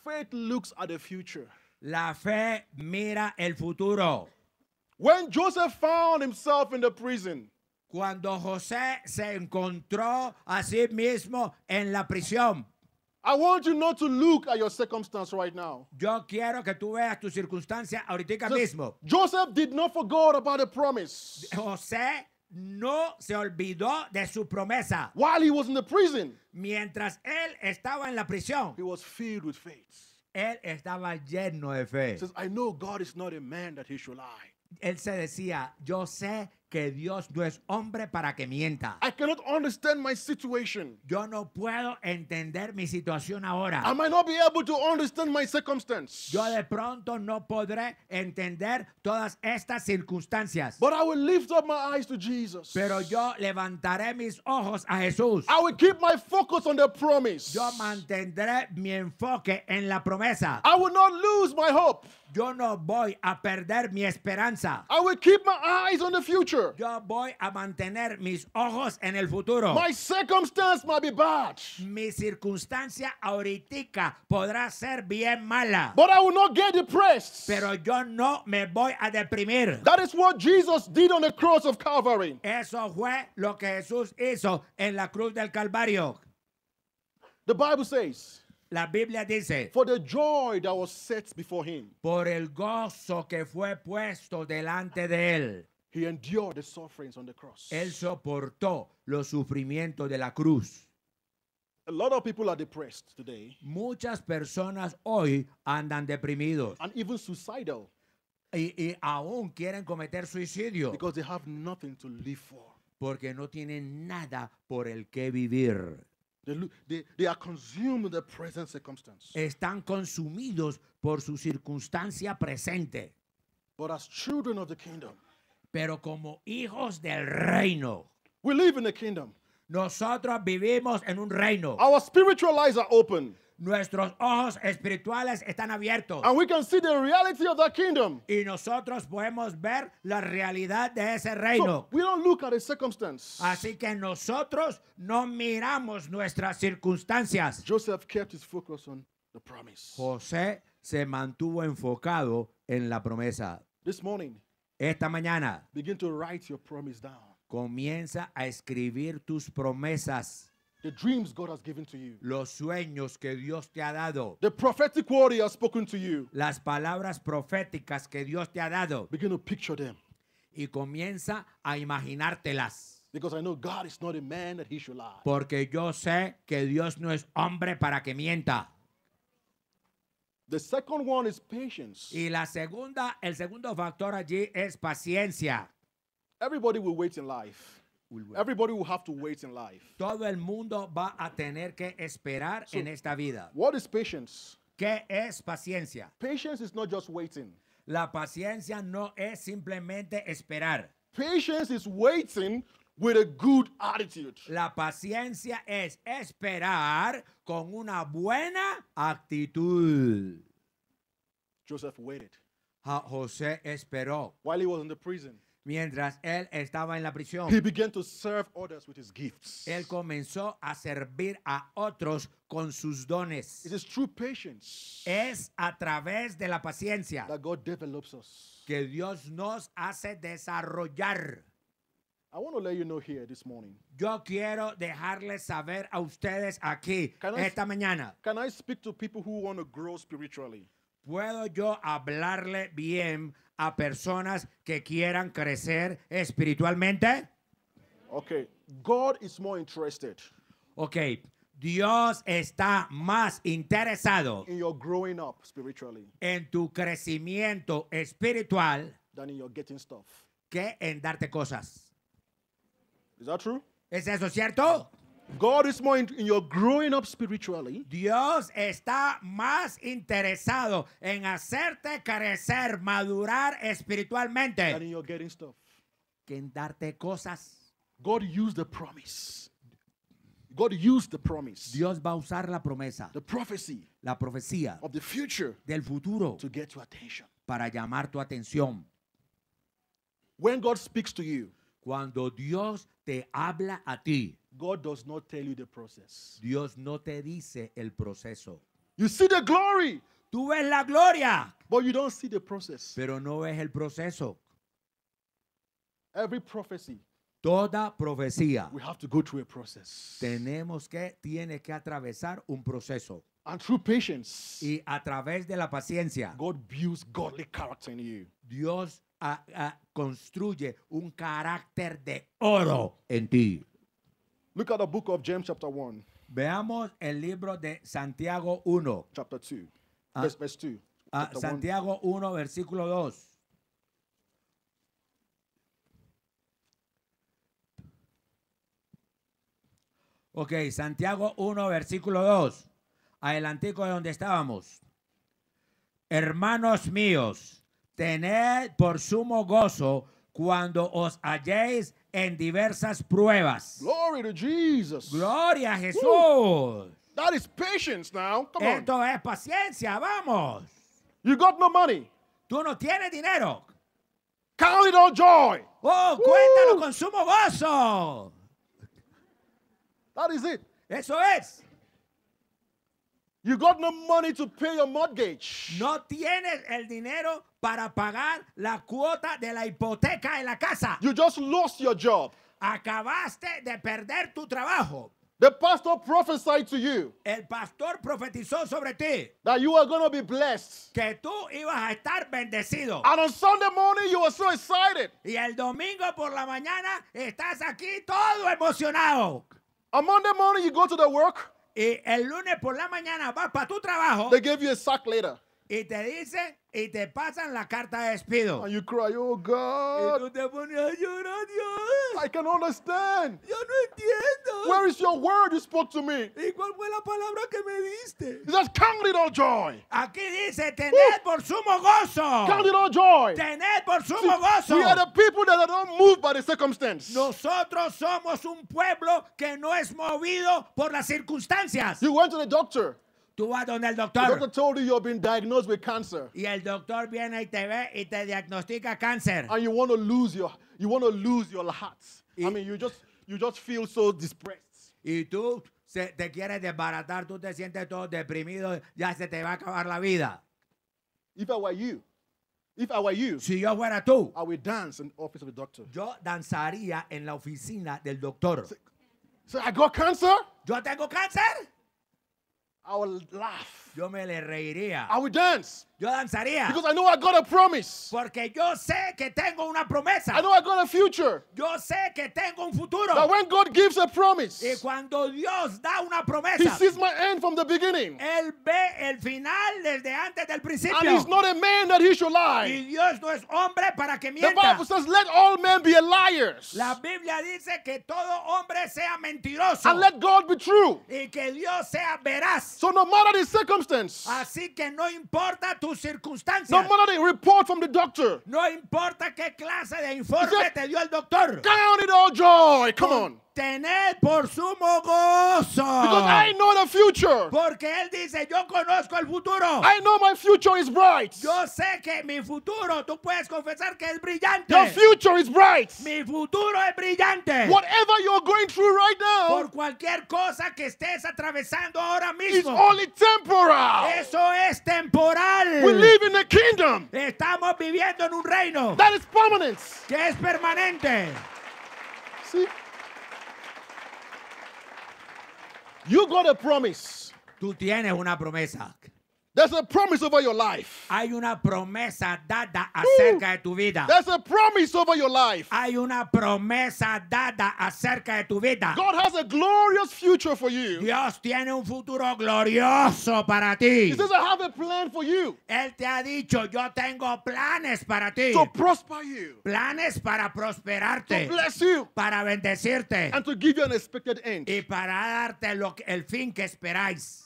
Faith looks at the future. La fe mira el futuro. When Joseph found himself in the prison, cuando José se encontró a sí mismo en la prisión. I want you not to look at your circumstance right now. Yo quiero que tú veas tu circunstancia ahorita mismo. Joseph did not forget about the promise. José no se olvidó de su promesa. While he was in the prison, mientras él estaba en la prisión, he was filled with faith. Él estaba lleno de fe. He says, I know God is not a man that he should lie él se decía, yo sé que Dios no es hombre para que mienta. understand my Yo no puedo entender mi situación ahora. Yo de pronto no podré entender todas estas circunstancias. Pero yo levantaré mis ojos a Jesús. my promise. Yo mantendré mi enfoque en la promesa. I will not lose my yo no voy a perder mi esperanza. I will keep my eyes on the future. Yo voy a mantener mis ojos en el futuro. My circumstance might be bad. Mi circunstancia ahorita podrá ser bien mala. But I will not get depressed. Pero yo no me voy a deprimir. That is what Jesus did on the cross of Calvary. Eso fue lo que Jesús hizo en la cruz del Calvario. The Bible says la Biblia dice, por el gozo que fue puesto delante de él, él soportó los sufrimientos de la cruz. Muchas personas hoy andan deprimidos. Y, aún quieren cometer suicidio. Porque no tienen nada por el que vivir. They, they, they are consumed the present circumstance. Están consumidos por su circunstancia presente. But as children of the kingdom, pero como hijos del reino, we live in the kingdom. Nosotros vivimos en un reino. Our spiritual eyes are open. Nuestros ojos espirituales están abiertos. Y nosotros podemos ver la realidad de ese reino. Así que nosotros no miramos nuestras circunstancias. José se mantuvo enfocado en la promesa. Esta mañana, comienza a escribir tus promesas. The dreams God has given to you. Los sueños que Dios te ha dado. The prophetic word he has spoken to you. Las palabras proféticas que Dios te ha dado. Begin to picture them. Y comienza a imaginártelas. Because I know God is not a man that he should lie. Porque yo sé que Dios no es hombre para que mienta. The second one is patience. Y la segunda, el segundo factor allí es paciencia. Everybody will wait in life. will wait. Everybody will have to wait in life. Todo el mundo va a tener que esperar so, en esta vida. What is patience? ¿Qué es paciencia? Patience is not just waiting. La paciencia no es simplemente esperar. Patience is waiting with a good attitude. La paciencia es esperar con una buena actitud. Joseph waited. José esperó. While he was in the prison. mientras él estaba en la prisión. Él comenzó a servir a otros con sus dones. es a través de la paciencia que Dios nos hace desarrollar. Yo quiero dejarles saber a ustedes aquí esta mañana. Puedo yo hablarle bien a personas que quieran crecer espiritualmente? Okay, God is more interested. Okay, Dios está más interesado in your growing up en tu crecimiento espiritual que en darte cosas. Is that true? ¿Es eso cierto? God is more in, in your growing up spiritually. Dios está más interesado en hacerte crecer, madurar espiritualmente. Than in your getting stuff. Que en darte cosas. God used the promise. God used the promise. Dios va a usar la promesa. The prophecy. La profecía. Of the future. Del futuro. To get your attention. Para llamar tu atención. When God speaks to you. Cuando Dios te habla a ti, God does not tell you the process. Dios no te dice el proceso. You see the glory, Tú ves la gloria, but you don't see the process. pero no ves el proceso. Every prophecy, Toda profecía we have to go through a process. tenemos que tiene que atravesar un proceso And through patience, y a través de la paciencia God builds godly character in you. Dios a, construye un carácter de oro en ti. Look at the book of James chapter 1. Veamos el libro de Santiago 1. Chapter 2. Ah, ah, Santiago 1, 1 versículo 2. Ok, Santiago 1, versículo 2. Adelantico de donde estábamos. Hermanos míos, Tened por sumo gozo cuando os halléis en diversas pruebas. Glory to Jesus. Gloria a Jesús. That is patience now. Come Esto on. es paciencia, vamos. You got no money. Tú no tienes dinero. Count it all joy. Oh, Woo. cuéntalo con sumo gozo. That is it. Eso es. You got no money to pay your mortgage. No tienes el dinero para pagar la cuota de la hipoteca de la casa. You just lost your job. Acabaste de perder tu trabajo. The pastor prophesied to you. El pastor profetizó sobre ti. That you are going to be blessed. Que tú ibas a estar bendecido. And on Sunday morning you were so excited. Y el domingo por la mañana estás aquí todo emocionado. On Monday morning you go to the work. Y el lunes por la mañana vas para tu trabajo. They gave you a sack later y te dicen y te pasan la carta de despido. And you cry, oh God. Y tú te pones a llorar, Dios. I can understand. Yo no entiendo. Where is your word you spoke to me? ¿Y cuál fue la palabra que me diste? That's says, count it all joy. Aquí dice, tened por sumo gozo. Count it all joy. Tened por sumo See, gozo. We are the people that are not moved by the circumstance. Nosotros somos un pueblo que no es movido por las circunstancias. You went to the doctor. Tú vas donde el doctor. The doctor told you you've been diagnosed with cancer. Y el doctor viene y te ve y te diagnostica cáncer. And you want to lose your you want to lose your heart. Y, I mean, you just you just feel so depressed. Y tú se, te quieres desbaratar, tú te sientes todo deprimido, ya se te va a acabar la vida. If I were you, if I were you, si yo fuera tú, I would dance in the office of the doctor. Yo danzaría en la oficina del doctor. So, so I got cancer? Yo tengo cáncer? I will laugh. Yo me le reiría. I will dance. Yo danzaría. Because I know I got a promise. Porque yo sé que tengo una promesa. I know I got a future. Yo sé que tengo un futuro. But when God gives a promise, y cuando Dios da una promesa, He sees my end from the beginning. Él ve el final desde antes del principio. And he's not a man that he should lie. Y Dios no es hombre para que mienta. The Bible says, "Let all men be liars." La Biblia dice que todo hombre sea mentiroso. And let God be true. Y que Dios sea veraz. So no matter the circumstance. Así que no importa tus circunstancias. No matter the report from the doctor. No importa qué clase de informe said, te dio el doctor. Count it all joy. Come on. Tened por sumo gozo. Because I know the future. Porque él dice, yo conozco el futuro. I know my future is bright. Yo sé que mi futuro, tú puedes confesar que es brillante. Your future is bright. Mi futuro es brillante. Whatever you're going through right now. Por cualquier cosa que estés atravesando ahora mismo. It's only temporal. Eso es temporal. We live in a kingdom. Estamos viviendo en un reino. That is permanent. Que es permanente. Sí. Tú tienes una promesa life. Hay una promesa dada acerca de tu vida. There's life. Hay una promesa dada acerca de tu vida. God Dios tiene un futuro glorioso para ti. Él te ha dicho, yo tengo planes para ti. Planes para prosperarte. Para bendecirte. Y para darte el fin que esperáis.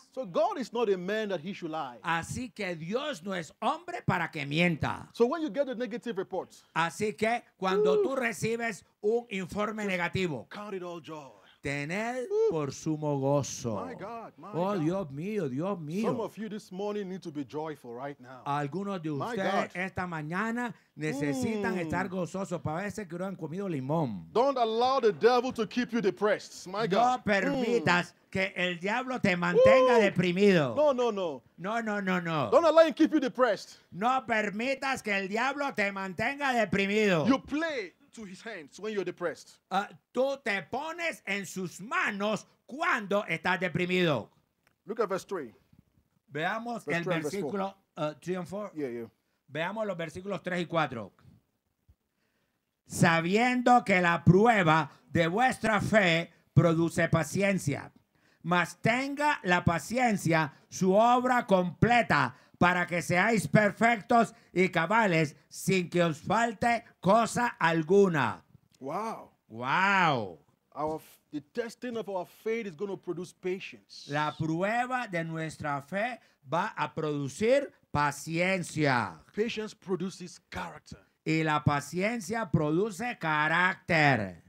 Así que Dios no es hombre para que mienta. Así que cuando tú recibes un informe negativo, Tened por sumo gozo. oh Dios mío, Dios mío. Algunos de ustedes esta mañana necesitan mm. estar gozosos. Para veces que no han comido limón. No permitas que el diablo te mantenga deprimido. No, no, no. No, no, no, no. No permitas que el diablo te mantenga deprimido. You play to his hands when you're depressed. Uh, tú te pones en sus manos cuando estás deprimido. Look at verse 3. Veamos verse el versículo 3 uh, and 4. Yeah, yeah. Veamos los versículos 3 y 4. Sabiendo que la prueba de vuestra fe produce paciencia, mas tenga la paciencia su obra completa para que seáis perfectos y cabales sin que os falte cosa alguna. Wow. Wow. La prueba de nuestra fe va a producir paciencia. Y la paciencia produce carácter.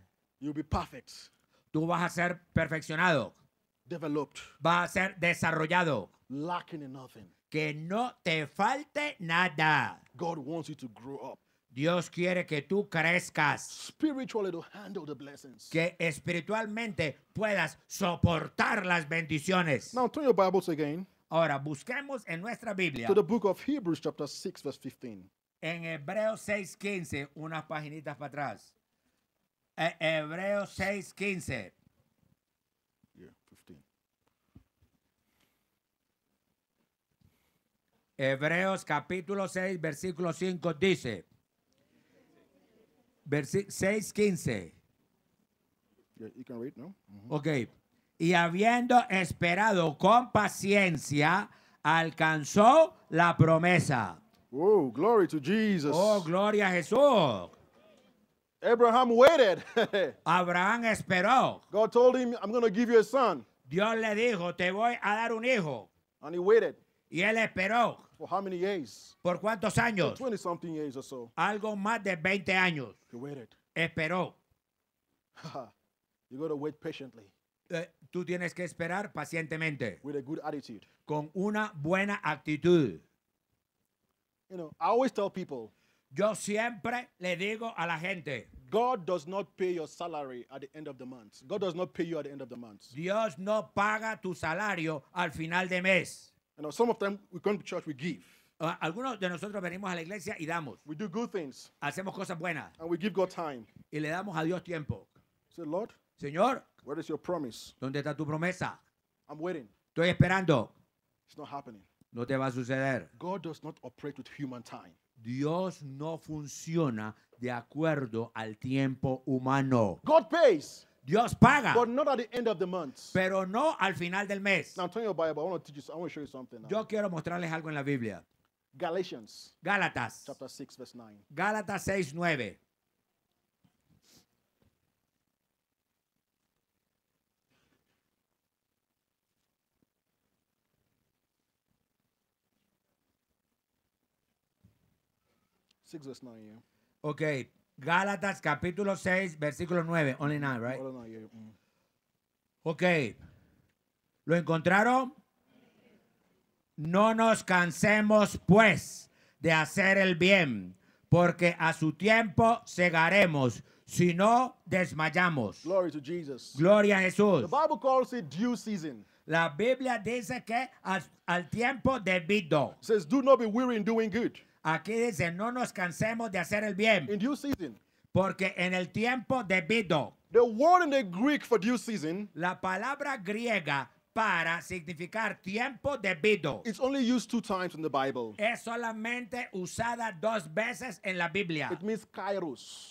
Tú vas a ser perfeccionado. Developed. Vas a ser desarrollado. Lacking in nothing que no te falte nada. God wants you to grow up. Dios quiere que tú crezcas. Spiritually to handle the blessings. Que espiritualmente puedas soportar las bendiciones. Now turn your Bibles again. Ahora busquemos en nuestra Biblia. To the book of Hebrews chapter 6 verse 15. En Hebreos 6:15, unas paginitas para atrás. Eh, Hebreos 6:15. Hebreos capítulo 6, versículo 5 dice, Versículo 6, 15. Ok. Y habiendo esperado con paciencia, alcanzó la promesa. Oh, glory to Jesus. Oh, gloria a Jesús. Abraham waited. Abraham esperó. God told him, I'm going give you a son. Dios le dijo, te voy a dar un hijo. And y él esperó. ¿Por cuántos años? Algo más de 20 años. Esperó. Eh, tú tienes que esperar pacientemente. Con una buena actitud. Yo siempre le digo a la gente. God does not pay your salary at the end at the end of the month. Dios no paga tu salario al final de mes. You know, some of them we come to church, we give. Uh, algunos de nosotros venimos a la iglesia y damos. We do good things. Hacemos cosas buenas. And we give God time. Y le damos a Dios tiempo. Say, Lord, Señor, where is your promise? ¿dónde está tu promesa? I'm waiting. Estoy esperando. It's not happening. No te va a suceder. God does not operate with human time. Dios no funciona de acuerdo al tiempo humano. God pays. Dios paga. But not at the end of the month. Pero no al final del mes. Now I'm telling you about but I want to teach you. I want to show you something. Now. Yo quiero mostrarles algo en la Biblia. Galatians. Gálatas. Chapter 6 verse 9. Gálatas 6 9. Six verse nine, yeah. Okay, Gálatas capítulo 6, versículo 9. Only 9, right? Mm. Ok. ¿Lo encontraron? No nos cansemos, pues, de hacer el bien, porque a su tiempo segaremos, si no desmayamos. Glory to Jesus. Gloria a Jesús. La Biblia dice que al, tiempo debido. It says, do not be weary in doing good. Aquí dice, no nos cansemos de hacer el bien. Porque en el tiempo debido. La palabra griega para significar tiempo debido. Es solamente usada dos veces en la Biblia.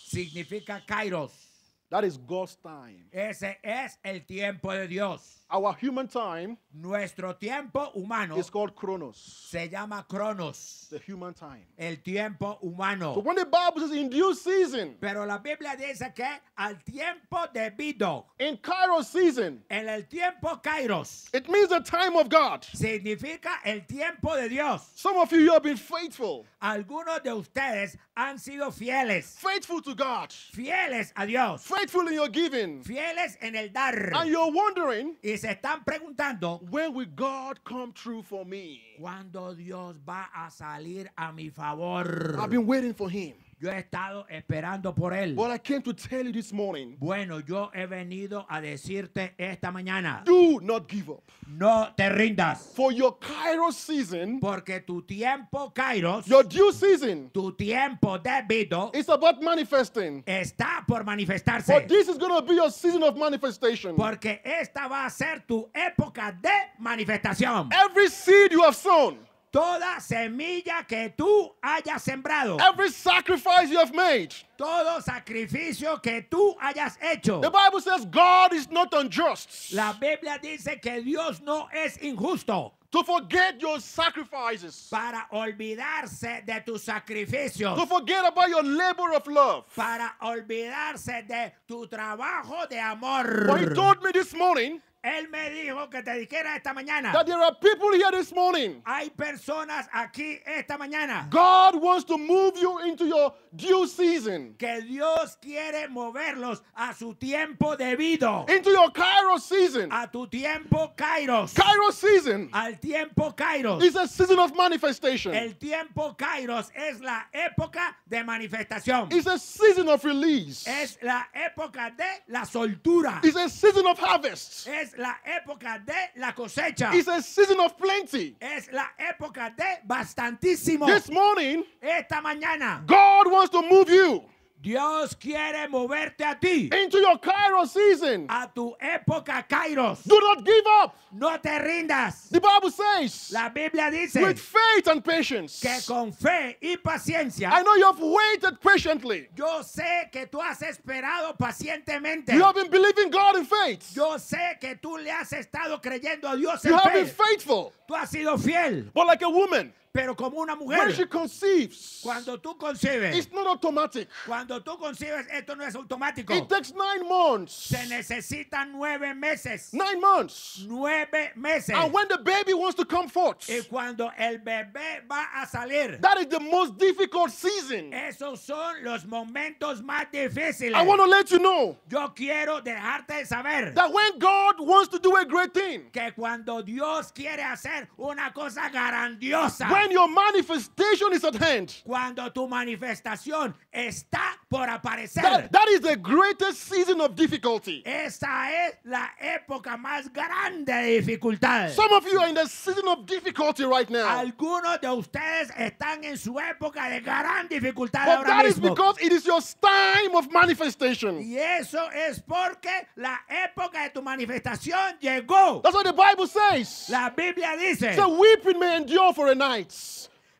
Significa kairos. That is God's time. Ese es el tiempo de Dios. Our human time Nuestro tiempo humano is called chronos. Se llama Chronos. The human time. El tiempo humano. So when the Bible says in due season. Pero la Biblia dice que al tiempo debido. In kairos season. En el tiempo kairos. It means the time of God. Significa el tiempo de Dios. Some of you, you have been faithful. Algunos de ustedes han sido fieles. Faithful to God. Fieles a Dios. Faithful in your giving. Fieles en el dar. And you're wondering. Y se están preguntando. When will God come true for me? Cuando Dios va a salir a mi favor. I've been waiting for Him. Yo he estado esperando por él. Well, I came to tell you this morning. Bueno, yo he venido a decirte esta mañana. Do not give up. No te rindas. For your Kairos season. Porque tu tiempo Kairos. Your due season. Tu tiempo debido. It's about manifesting. Está por manifestarse. But this is going to be your season of manifestation. Porque esta va a ser tu época de manifestación. Every seed you have sown. Toda semilla que tú hayas sembrado. Every sacrifice you have made. Todo sacrificio que tú hayas hecho. The Bible says God is not unjust. La Biblia dice que Dios no es injusto. To forget your sacrifices. Para olvidarse de tus sacrificios. To forget about your labor of love. Para olvidarse de tu trabajo de amor. he told me this morning. Él me dijo que te dijera esta mañana. there are people here this morning. Hay personas aquí esta mañana. God wants to move you into your due season. Que Dios quiere moverlos a su tiempo debido. Into your Kairos season. A tu tiempo Kairos. Kairos season. Al tiempo Kairos. It's a season of manifestation. El tiempo Kairos es la época de manifestación. It's a season of release. Es la época de la soltura. It's a season of harvest. Es la época de la cosecha. It's a season of plenty. Es la época de bastantísimo. This morning, esta mañana, God wants to move you. Dios quiere moverte a ti. Into your Kairos season. A tu época Kairos. Do not give up. No te rindas. The Bible says. La Biblia dice. With faith and patience. Que con fe y paciencia. I know you have waited patiently. Yo sé que tú has esperado pacientemente. You have been believing God in faith. Yo sé que tú le has estado creyendo a Dios you en fe. You have been faithful. Tú has sido fiel. But like a woman. Pero como una mujer, when she conceives, cuando tú concibes, it's not automatic. Cuando tú concibes, esto no es automático. It takes nine months. Se necesitan nueve meses. Nine months. Nueve meses. And when the baby wants to come forth, y cuando el bebé va a salir, that is the most difficult season. Esos son los momentos más difíciles. I want to let you know. Yo quiero dejarte saber. That when God wants to do a great thing, que cuando Dios quiere hacer una cosa grandiosa. When your manifestation is at hand, cuando tu manifestación está por aparecer, that, that is the greatest season of difficulty. Esa es la época más grande de dificultad. Some of you are in the season of difficulty right now. Algunos de ustedes están en su época de gran dificultad But ahora that mismo. that is because it is your time of manifestation. Y eso es porque la época de tu manifestación llegó. That's what the Bible says. La Biblia dice. So weeping may endure for a night.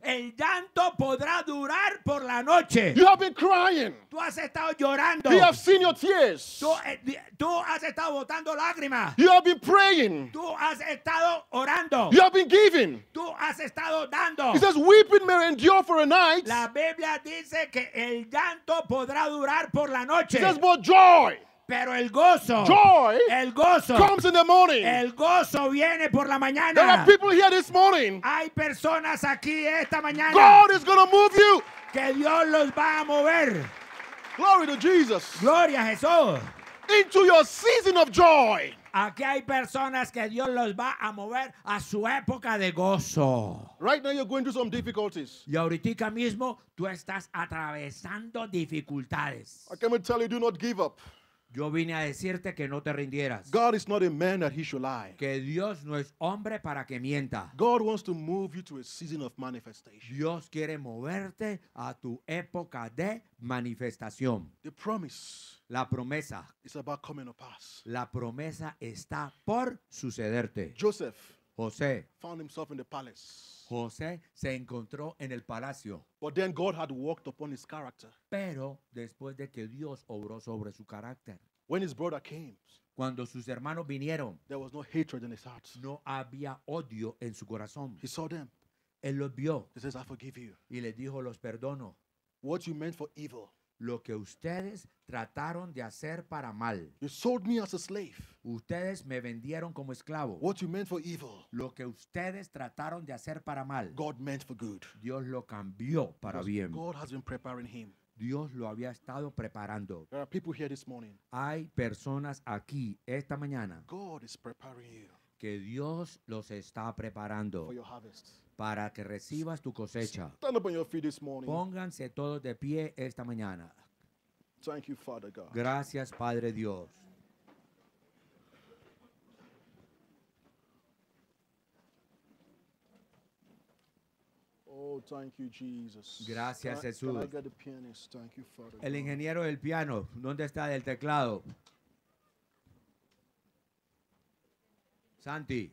El llanto podrá durar por la noche. You have been crying. Tú has estado llorando. You have seen your tears. Tú, eh, tú has estado botando lágrimas. You have been praying. Tú has estado orando. You have been giving. Tú has estado dando. It says weeping may endure for a night. La Biblia dice que el llanto podrá durar por la noche. It says but joy. Pero el gozo, joy, el gozo comes in the morning. El gozo viene por la mañana. There are people here this morning. Hay personas aquí esta mañana. God is going to move you. Que Dios los va a mover. Glory to Jesus. Gloria a Jesús. Into your season of joy. Aquí hay personas que Dios los va a mover a su época de gozo. Right now you're going through some difficulties. Y ahorita mismo tú estás atravesando dificultades. I can tell you do not give up. Yo vine a decirte que no te rindieras. God is not a man that he should lie. Que Dios no es hombre para que mienta. God wants to move you to a season of manifestation. Dios quiere moverte a tu época de manifestación. The promise. La promesa. Is about coming to pass. La promesa está por sucederte. Joseph. José. Found himself in the palace. José se encontró en el palacio. But then God had worked upon his character. Pero después de que Dios obró sobre su carácter. When his brother came, cuando sus hermanos vinieron, there was no, hatred in his heart. no había odio en su corazón. He saw them. Él los vio. He says, I forgive you. Y le dijo, los perdono. What you meant for evil. lo que ustedes trataron de hacer para mal. Ustedes me vendieron como esclavo. Lo que ustedes trataron de hacer para mal. Dios lo cambió para bien. Dios lo había estado preparando. Hay personas aquí esta mañana. Que Dios los está preparando para que recibas tu cosecha. Pónganse todos de pie esta mañana. Gracias, Padre Dios. Gracias, Jesús. El ingeniero del piano, ¿dónde está el teclado? Santi.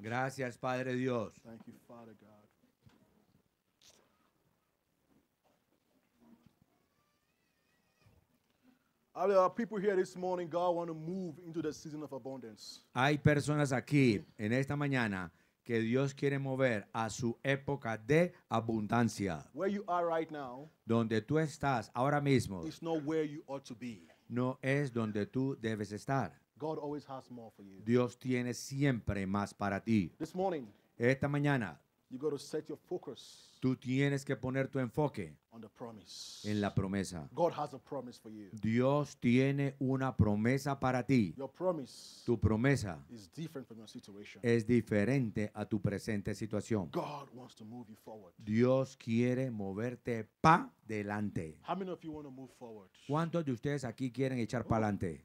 Gracias, Padre Dios. Hay personas aquí en esta mañana que Dios quiere mover a su época de abundancia. donde tú estás ahora mismo, no es donde tú debes estar. Dios tiene siempre más para ti. Esta mañana, tú tienes que poner tu enfoque en la promesa. Dios tiene una promesa para ti. tu promesa es diferente a tu presente situación. Dios quiere moverte para adelante. ¿Cuántos de ustedes aquí quieren echar para adelante?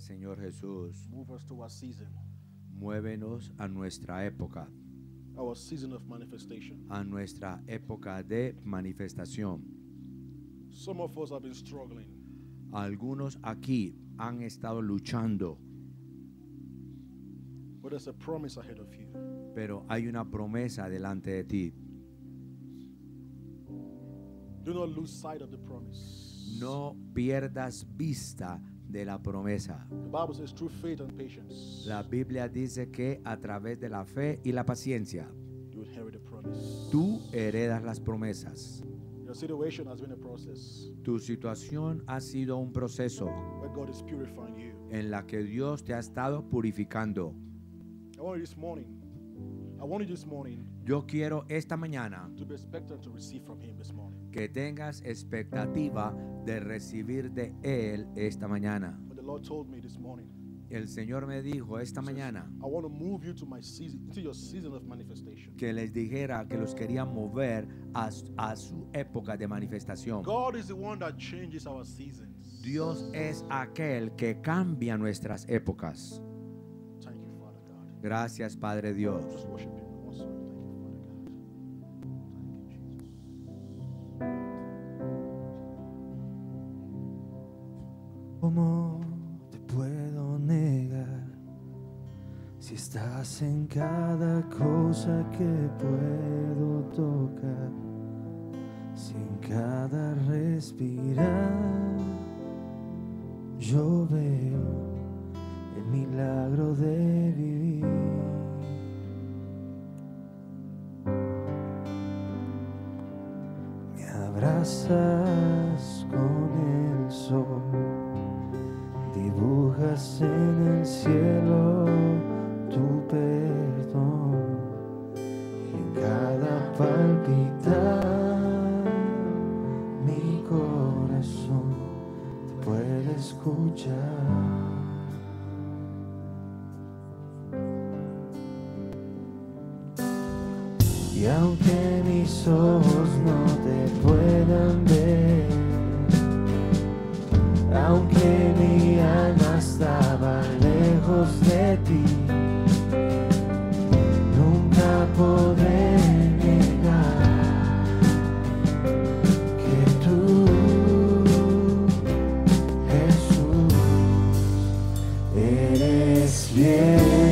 Señor Jesús. Muévenos a nuestra época, a nuestra época de manifestación. Algunos aquí han estado luchando, pero hay una promesa delante de ti. No pierdas vista de la promesa. The Bible says, through faith and patience, La Biblia dice que a través de la fe y la paciencia you inherit the promise. tú heredas las promesas. Your situation has been a process Tu situación ha sido un proceso where God is purifying you. en la que Dios te ha estado purificando. I want you this morning. I want you this morning Yo quiero esta mañana to be expectant to receive from Him this morning que tengas expectativa de recibir de Él esta mañana. el Señor me dijo esta mañana que les dijera que los quería mover a, su época de manifestación. Dios es aquel que cambia nuestras épocas. Gracias Padre Dios. en cada cosa que puedo tocar, sin cada respirar yo veo el milagro de vivir. Me abraza again.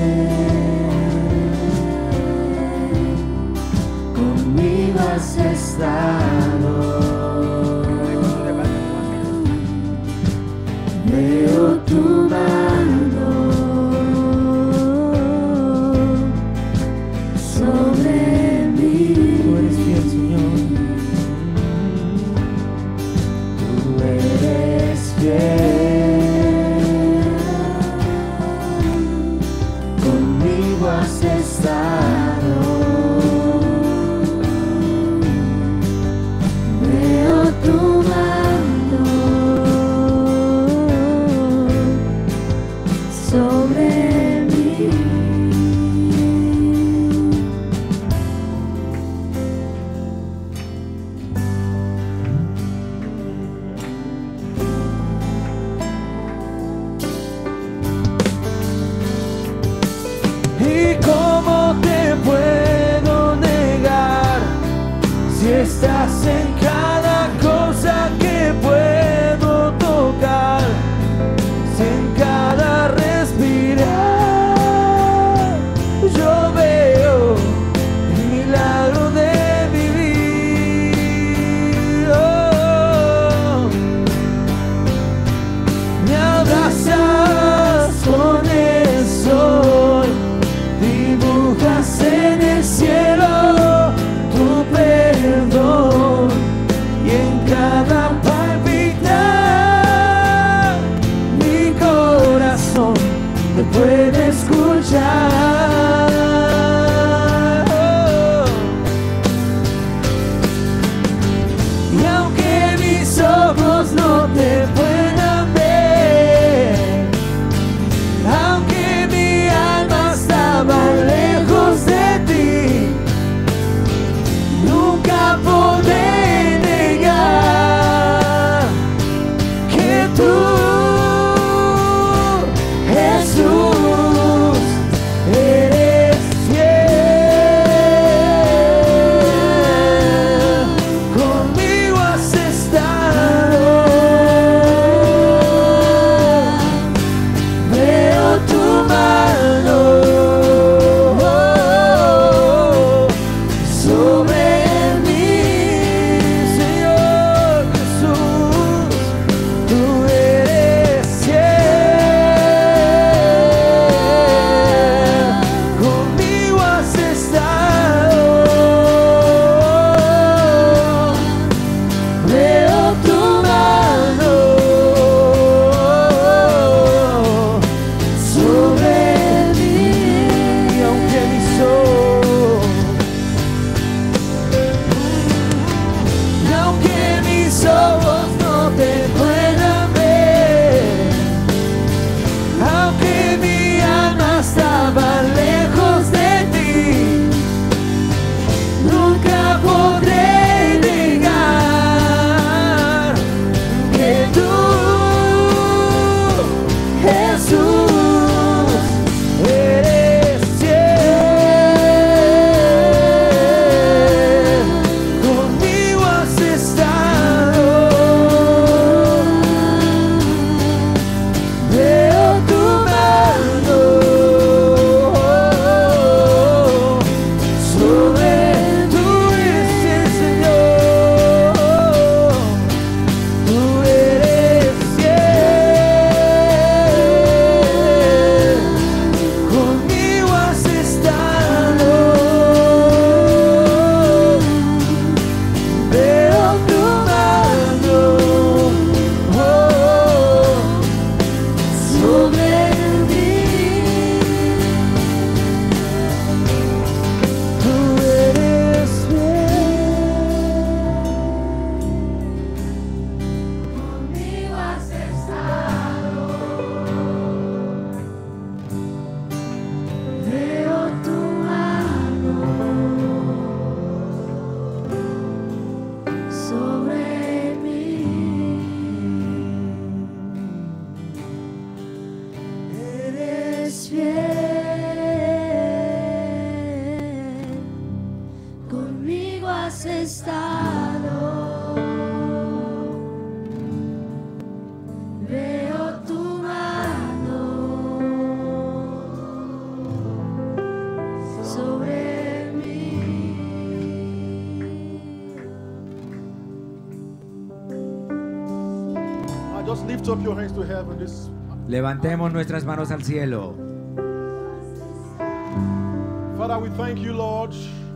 Levantemos nuestras manos al cielo.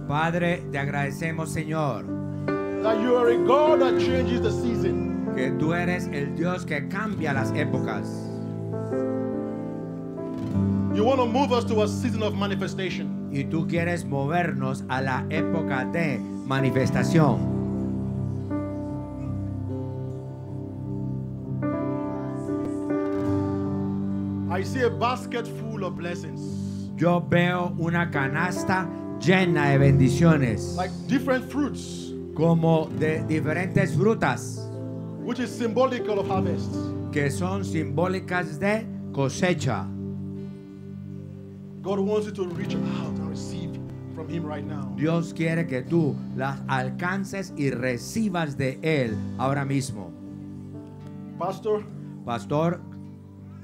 Padre, te agradecemos, Señor. Que tú eres el Dios que cambia las épocas. Y tú quieres movernos a la época de manifestación. I see a basket full of blessings. Yo veo una canasta llena de bendiciones. Like different fruits. Como de diferentes frutas. Which is symbolic of harvest. Que son simbólicas de cosecha. God wants you to reach out and receive from him right now. Dios quiere que tú las alcances y recibas de él ahora mismo. Pastor, pastor,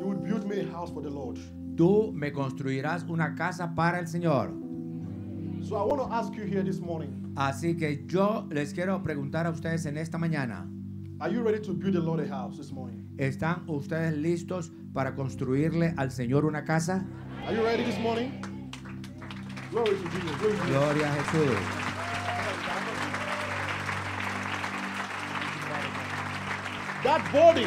You would build me a house for the Lord. Tú me construirás una casa para el Señor. So I want to ask you here this morning. Así que yo les quiero preguntar a ustedes en esta mañana. Are you ready to build the Lord a house this morning? ¿Están ustedes listos para construirle al Señor una casa? Are you ready this morning? Glory to Jesus. Glory to Jesus. Gloria a Jesús. That body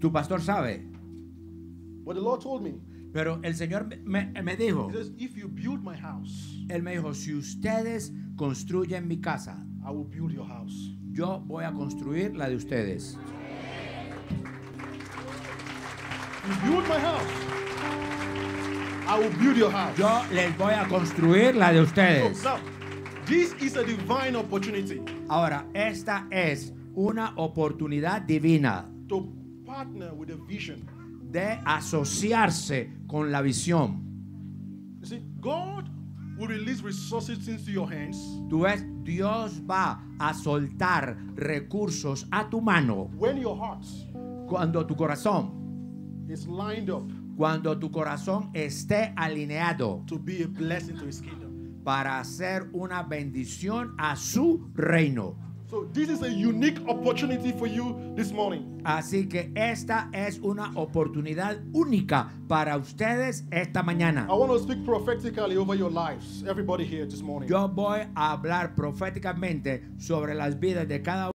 tu pastor sabe. the Lord told me. Pero el Señor me, dijo. él me dijo, si ustedes construyen mi casa, I will build your house. yo voy a construir la de ustedes. Yo les voy a construir la de ustedes. this is a divine opportunity. Ahora, esta es una oportunidad divina. Partner with a vision de asociarse con la visión. Tú ves, Dios va a soltar recursos a tu mano. When your heart cuando tu corazón is lined up, cuando tu corazón esté alineado to be a blessing to his kingdom. para hacer una bendición a su reino. So this is a unique opportunity for you this morning. Así que esta es una oportunidad única para ustedes esta mañana. I want to speak prophetically over your lives, everybody here this morning. Yo voy a hablar proféticamente sobre las vidas de cada